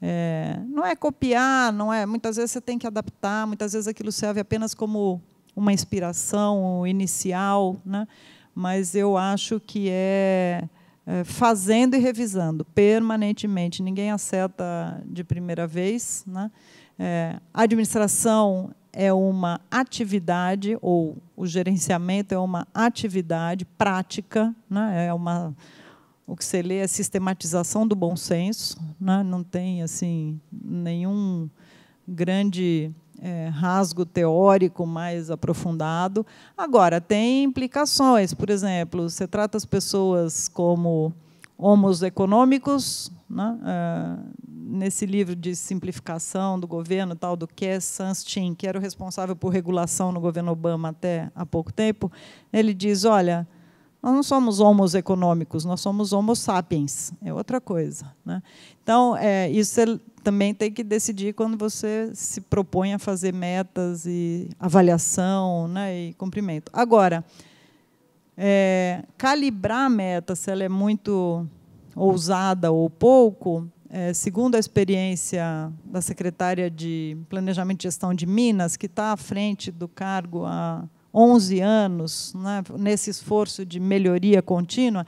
É, não é copiar, não é. Muitas vezes você tem que adaptar, muitas vezes aquilo serve apenas como uma inspiração inicial, né? mas eu acho que é, é, fazendo e revisando permanentemente. Ninguém acerta de primeira vez. Né? É, a administração é uma atividade, ou o gerenciamento é uma atividade prática, né? é uma, o que você lê é sistematização do bom senso, né? não tem assim nenhum grande é, rasgo teórico mais aprofundado. Agora, tem implicações, por exemplo, você trata as pessoas como homos econômicos, né? é, nesse livro de simplificação do governo, tal do Cass Sunstein, que era o responsável por regulação no governo Obama até há pouco tempo, ele diz, olha, nós não somos homos econômicos, nós somos homo sapiens, é outra coisa. Né? Então, é, isso também tem que decidir quando você se propõe a fazer metas e avaliação né, e cumprimento. Agora, é, calibrar a meta, se ela é muito ousada ou pouco, é, segundo a experiência da secretária de Planejamento e Gestão de Minas, que está à frente do cargo há 11 anos, né, nesse esforço de melhoria contínua,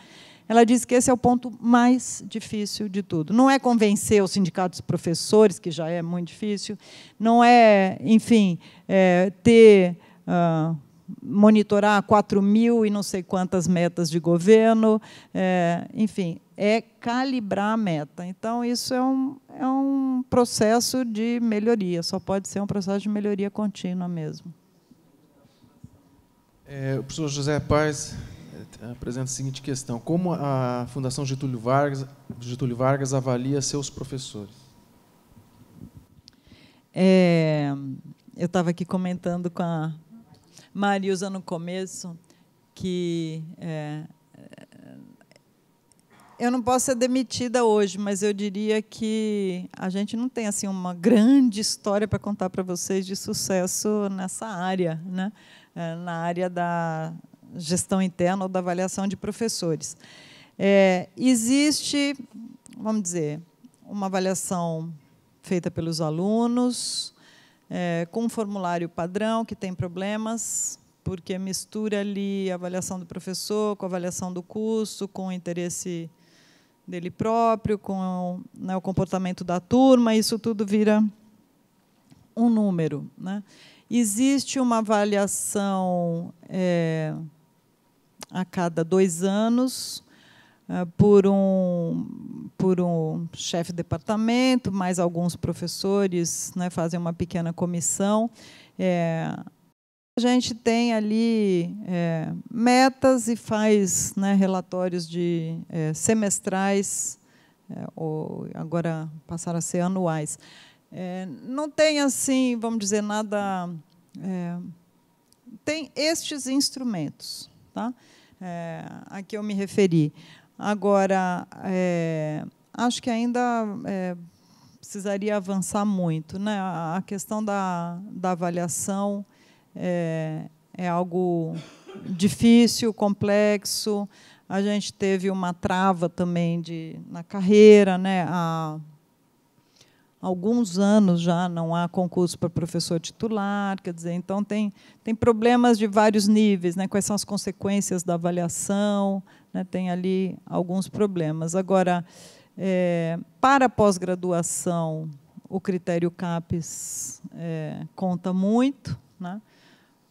ela diz que esse é o ponto mais difícil de tudo. Não é convencer os sindicatos professores, que já é muito difícil, não é, enfim, é, ter. Uh, monitorar 4 mil e não sei quantas metas de governo, é, enfim, é calibrar a meta. Então, isso é um, é um processo de melhoria, só pode ser um processo de melhoria contínua mesmo. É, o professor José Paz é, apresenta a seguinte questão: Como a Fundação Getúlio Vargas, Getúlio Vargas avalia seus professores? É, eu estava aqui comentando com a Marilza no começo que é, é, eu não posso ser demitida hoje, mas eu diria que a gente não tem assim uma grande história para contar para vocês de sucesso nessa área, né? Eh, na área da gestão interna ou da avaliação de professores. É, existe, vamos dizer, uma avaliação feita pelos alunos, é, com um formulário padrão que tem problemas, porque mistura ali a avaliação do professor com a avaliação do curso, com o interesse dele próprio, com né, o comportamento da turma, isso tudo vira um número. Né? Existe uma avaliação é, a cada dois anos é, por um, por um chefe de departamento, mais alguns professores né, fazem uma pequena comissão. É, a gente tem ali é, metas e faz né, relatórios de é, semestrais, é, ou agora passaram a ser anuais. É, não tem assim, vamos dizer, nada. É, tem estes instrumentos, tá? É, a que eu me referi. Agora, é, acho que ainda é, precisaria avançar muito. Né? A questão da, da avaliação é, é algo difícil, complexo. A gente teve uma trava também de, na carreira, né? a alguns anos já não há concurso para professor titular, quer dizer, então tem, tem problemas de vários níveis, né? quais são as consequências da avaliação, né? tem ali alguns problemas. Agora, é, para pós-graduação, o critério CAPES é, conta muito, né?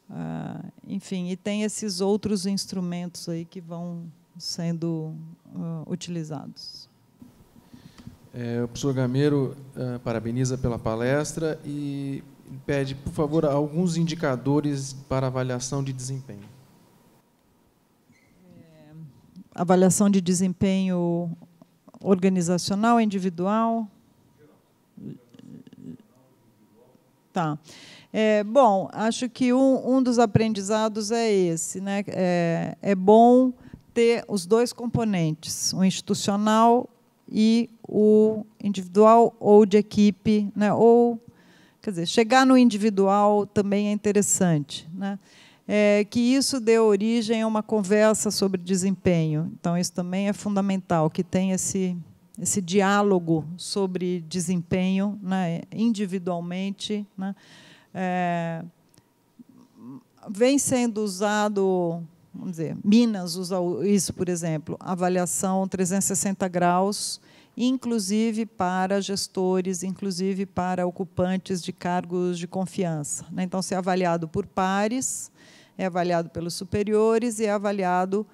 Ah, enfim, e tem esses outros instrumentos aí que vão sendo uh, utilizados. É, o professor Gameiro ah, parabeniza pela palestra e pede, por favor, alguns indicadores para avaliação de desempenho. É, avaliação de desempenho organizacional, individual? Tá. É, bom, acho que um, um, dos aprendizados é esse. Né? É, é bom ter os dois componentes, o institucional e o individual ou de equipe, né? ou quer dizer, chegar no individual também é interessante, né? É, que isso dê origem a uma conversa sobre desempenho. Então isso também é fundamental que tenha esse esse diálogo sobre desempenho, né? individualmente, né? É, vem sendo usado vamos dizer, Minas usa isso, por exemplo, avaliação 360 graus, inclusive para gestores, inclusive para ocupantes de cargos de confiança. Né? Então, se é avaliado por pares, é avaliado pelos superiores e é avaliado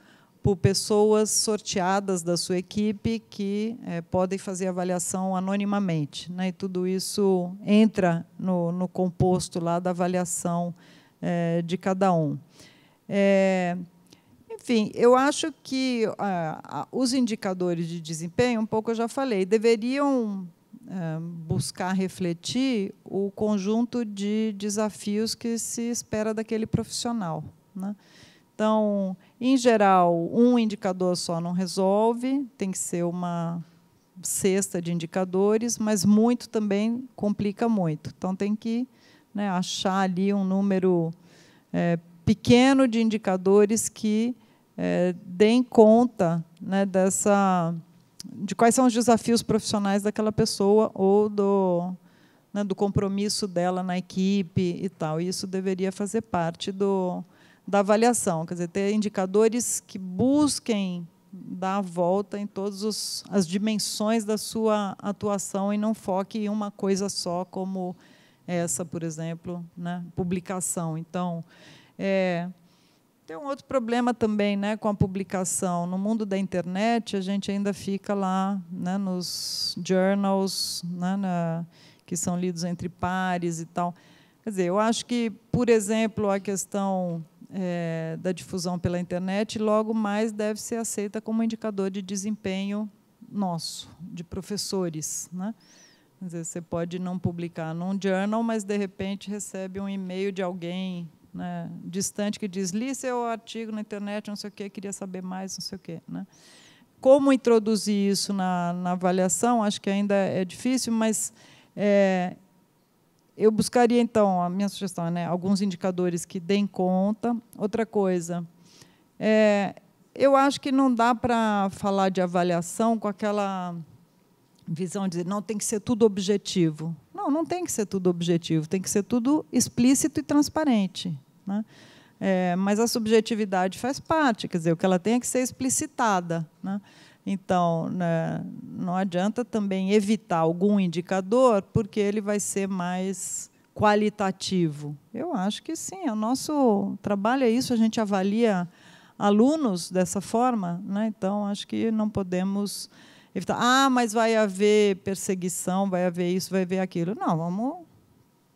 por pessoas sorteadas da sua equipe que é, podem fazer avaliação anonimamente. Né? E tudo isso entra no, no composto lá da avaliação é, de cada um. É, enfim, eu acho que ah, os indicadores de desempenho, um pouco eu já falei, deveriam ah, buscar refletir o conjunto de desafios que se espera daquele profissional. Né? Então, em geral, um indicador só não resolve, tem que ser uma cesta de indicadores, mas muito também complica muito. Então, tem que né, achar ali um número é, pequeno de indicadores que é, deem conta né, dessa de quais são os desafios profissionais daquela pessoa ou do, né, do compromisso dela na equipe e tal. Isso deveria fazer parte do, da avaliação, quer dizer, ter indicadores que busquem dar a volta em todas as dimensões da sua atuação e não foque em uma coisa só, como essa, por exemplo, né, publicação. Então, é, tem um outro problema também né, com a publicação. No mundo da internet, a gente ainda fica lá né, nos journals, né, na, que são lidos entre pares e tal. Quer dizer, eu acho que, por exemplo, a questão é, da difusão pela internet logo mais deve ser aceita como indicador de desempenho nosso, de professores. Né? Quer dizer, você pode não publicar num journal, mas, de repente, recebe um e-mail de alguém né, distante que diz, li seu artigo na internet, não sei o quê, queria saber mais, não sei o quê. Né? Como introduzir isso na, na avaliação, acho que ainda é difícil, mas é, eu buscaria, então, a minha sugestão é né, alguns indicadores que deem conta. Outra coisa, é, eu acho que não dá para falar de avaliação com aquela visão de não tem que ser tudo objetivo. Não, não tem que ser tudo objetivo, tem que ser tudo explícito e transparente. Né? É, mas a subjetividade faz parte, quer dizer, o que ela tem é que ser explicitada. Né? Então, né, não adianta também evitar algum indicador, porque ele vai ser mais qualitativo. Eu acho que sim, é o nosso trabalho é isso, a gente avalia alunos dessa forma, né? então acho que não podemos evitar. Ah, mas vai haver perseguição, vai haver isso, vai haver aquilo. Não, vamos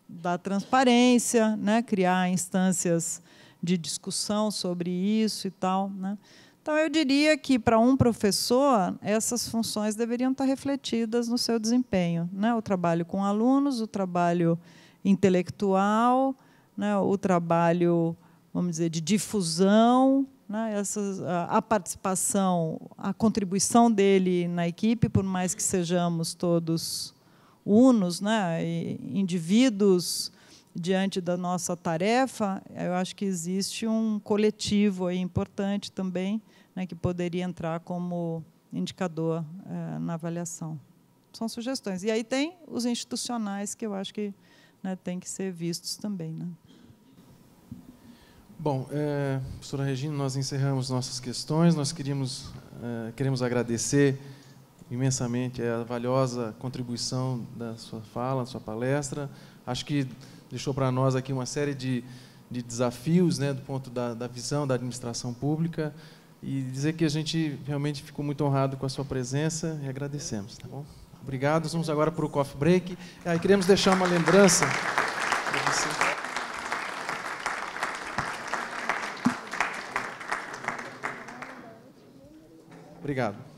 dar transparência, né? criar instâncias de discussão sobre isso e tal. Né? Então, eu diria que, para um professor, essas funções deveriam estar refletidas no seu desempenho. Né? O trabalho com alunos, o trabalho intelectual, né? o trabalho, vamos dizer, de difusão, né? a participação, a contribuição dele na equipe, por mais que sejamos todos unos, né? E indivíduos diante da nossa tarefa, eu acho que existe um coletivo aí importante também né, que poderia entrar como indicador é, na avaliação. São sugestões. E aí tem os institucionais que eu acho que né, tem que ser vistos também. Né? Bom, é, professora Regina, nós encerramos nossas questões. Nós queríamos, é, queremos agradecer imensamente a valiosa contribuição da sua fala, da sua palestra. Acho que deixou para nós aqui uma série de, de desafios né, do ponto da, da visão da administração pública e dizer que a gente realmente ficou muito honrado com a sua presença e agradecemos, tá bom? Obrigado. Vamos agora para o coffee break. Aí queremos deixar uma lembrança para você. Obrigado.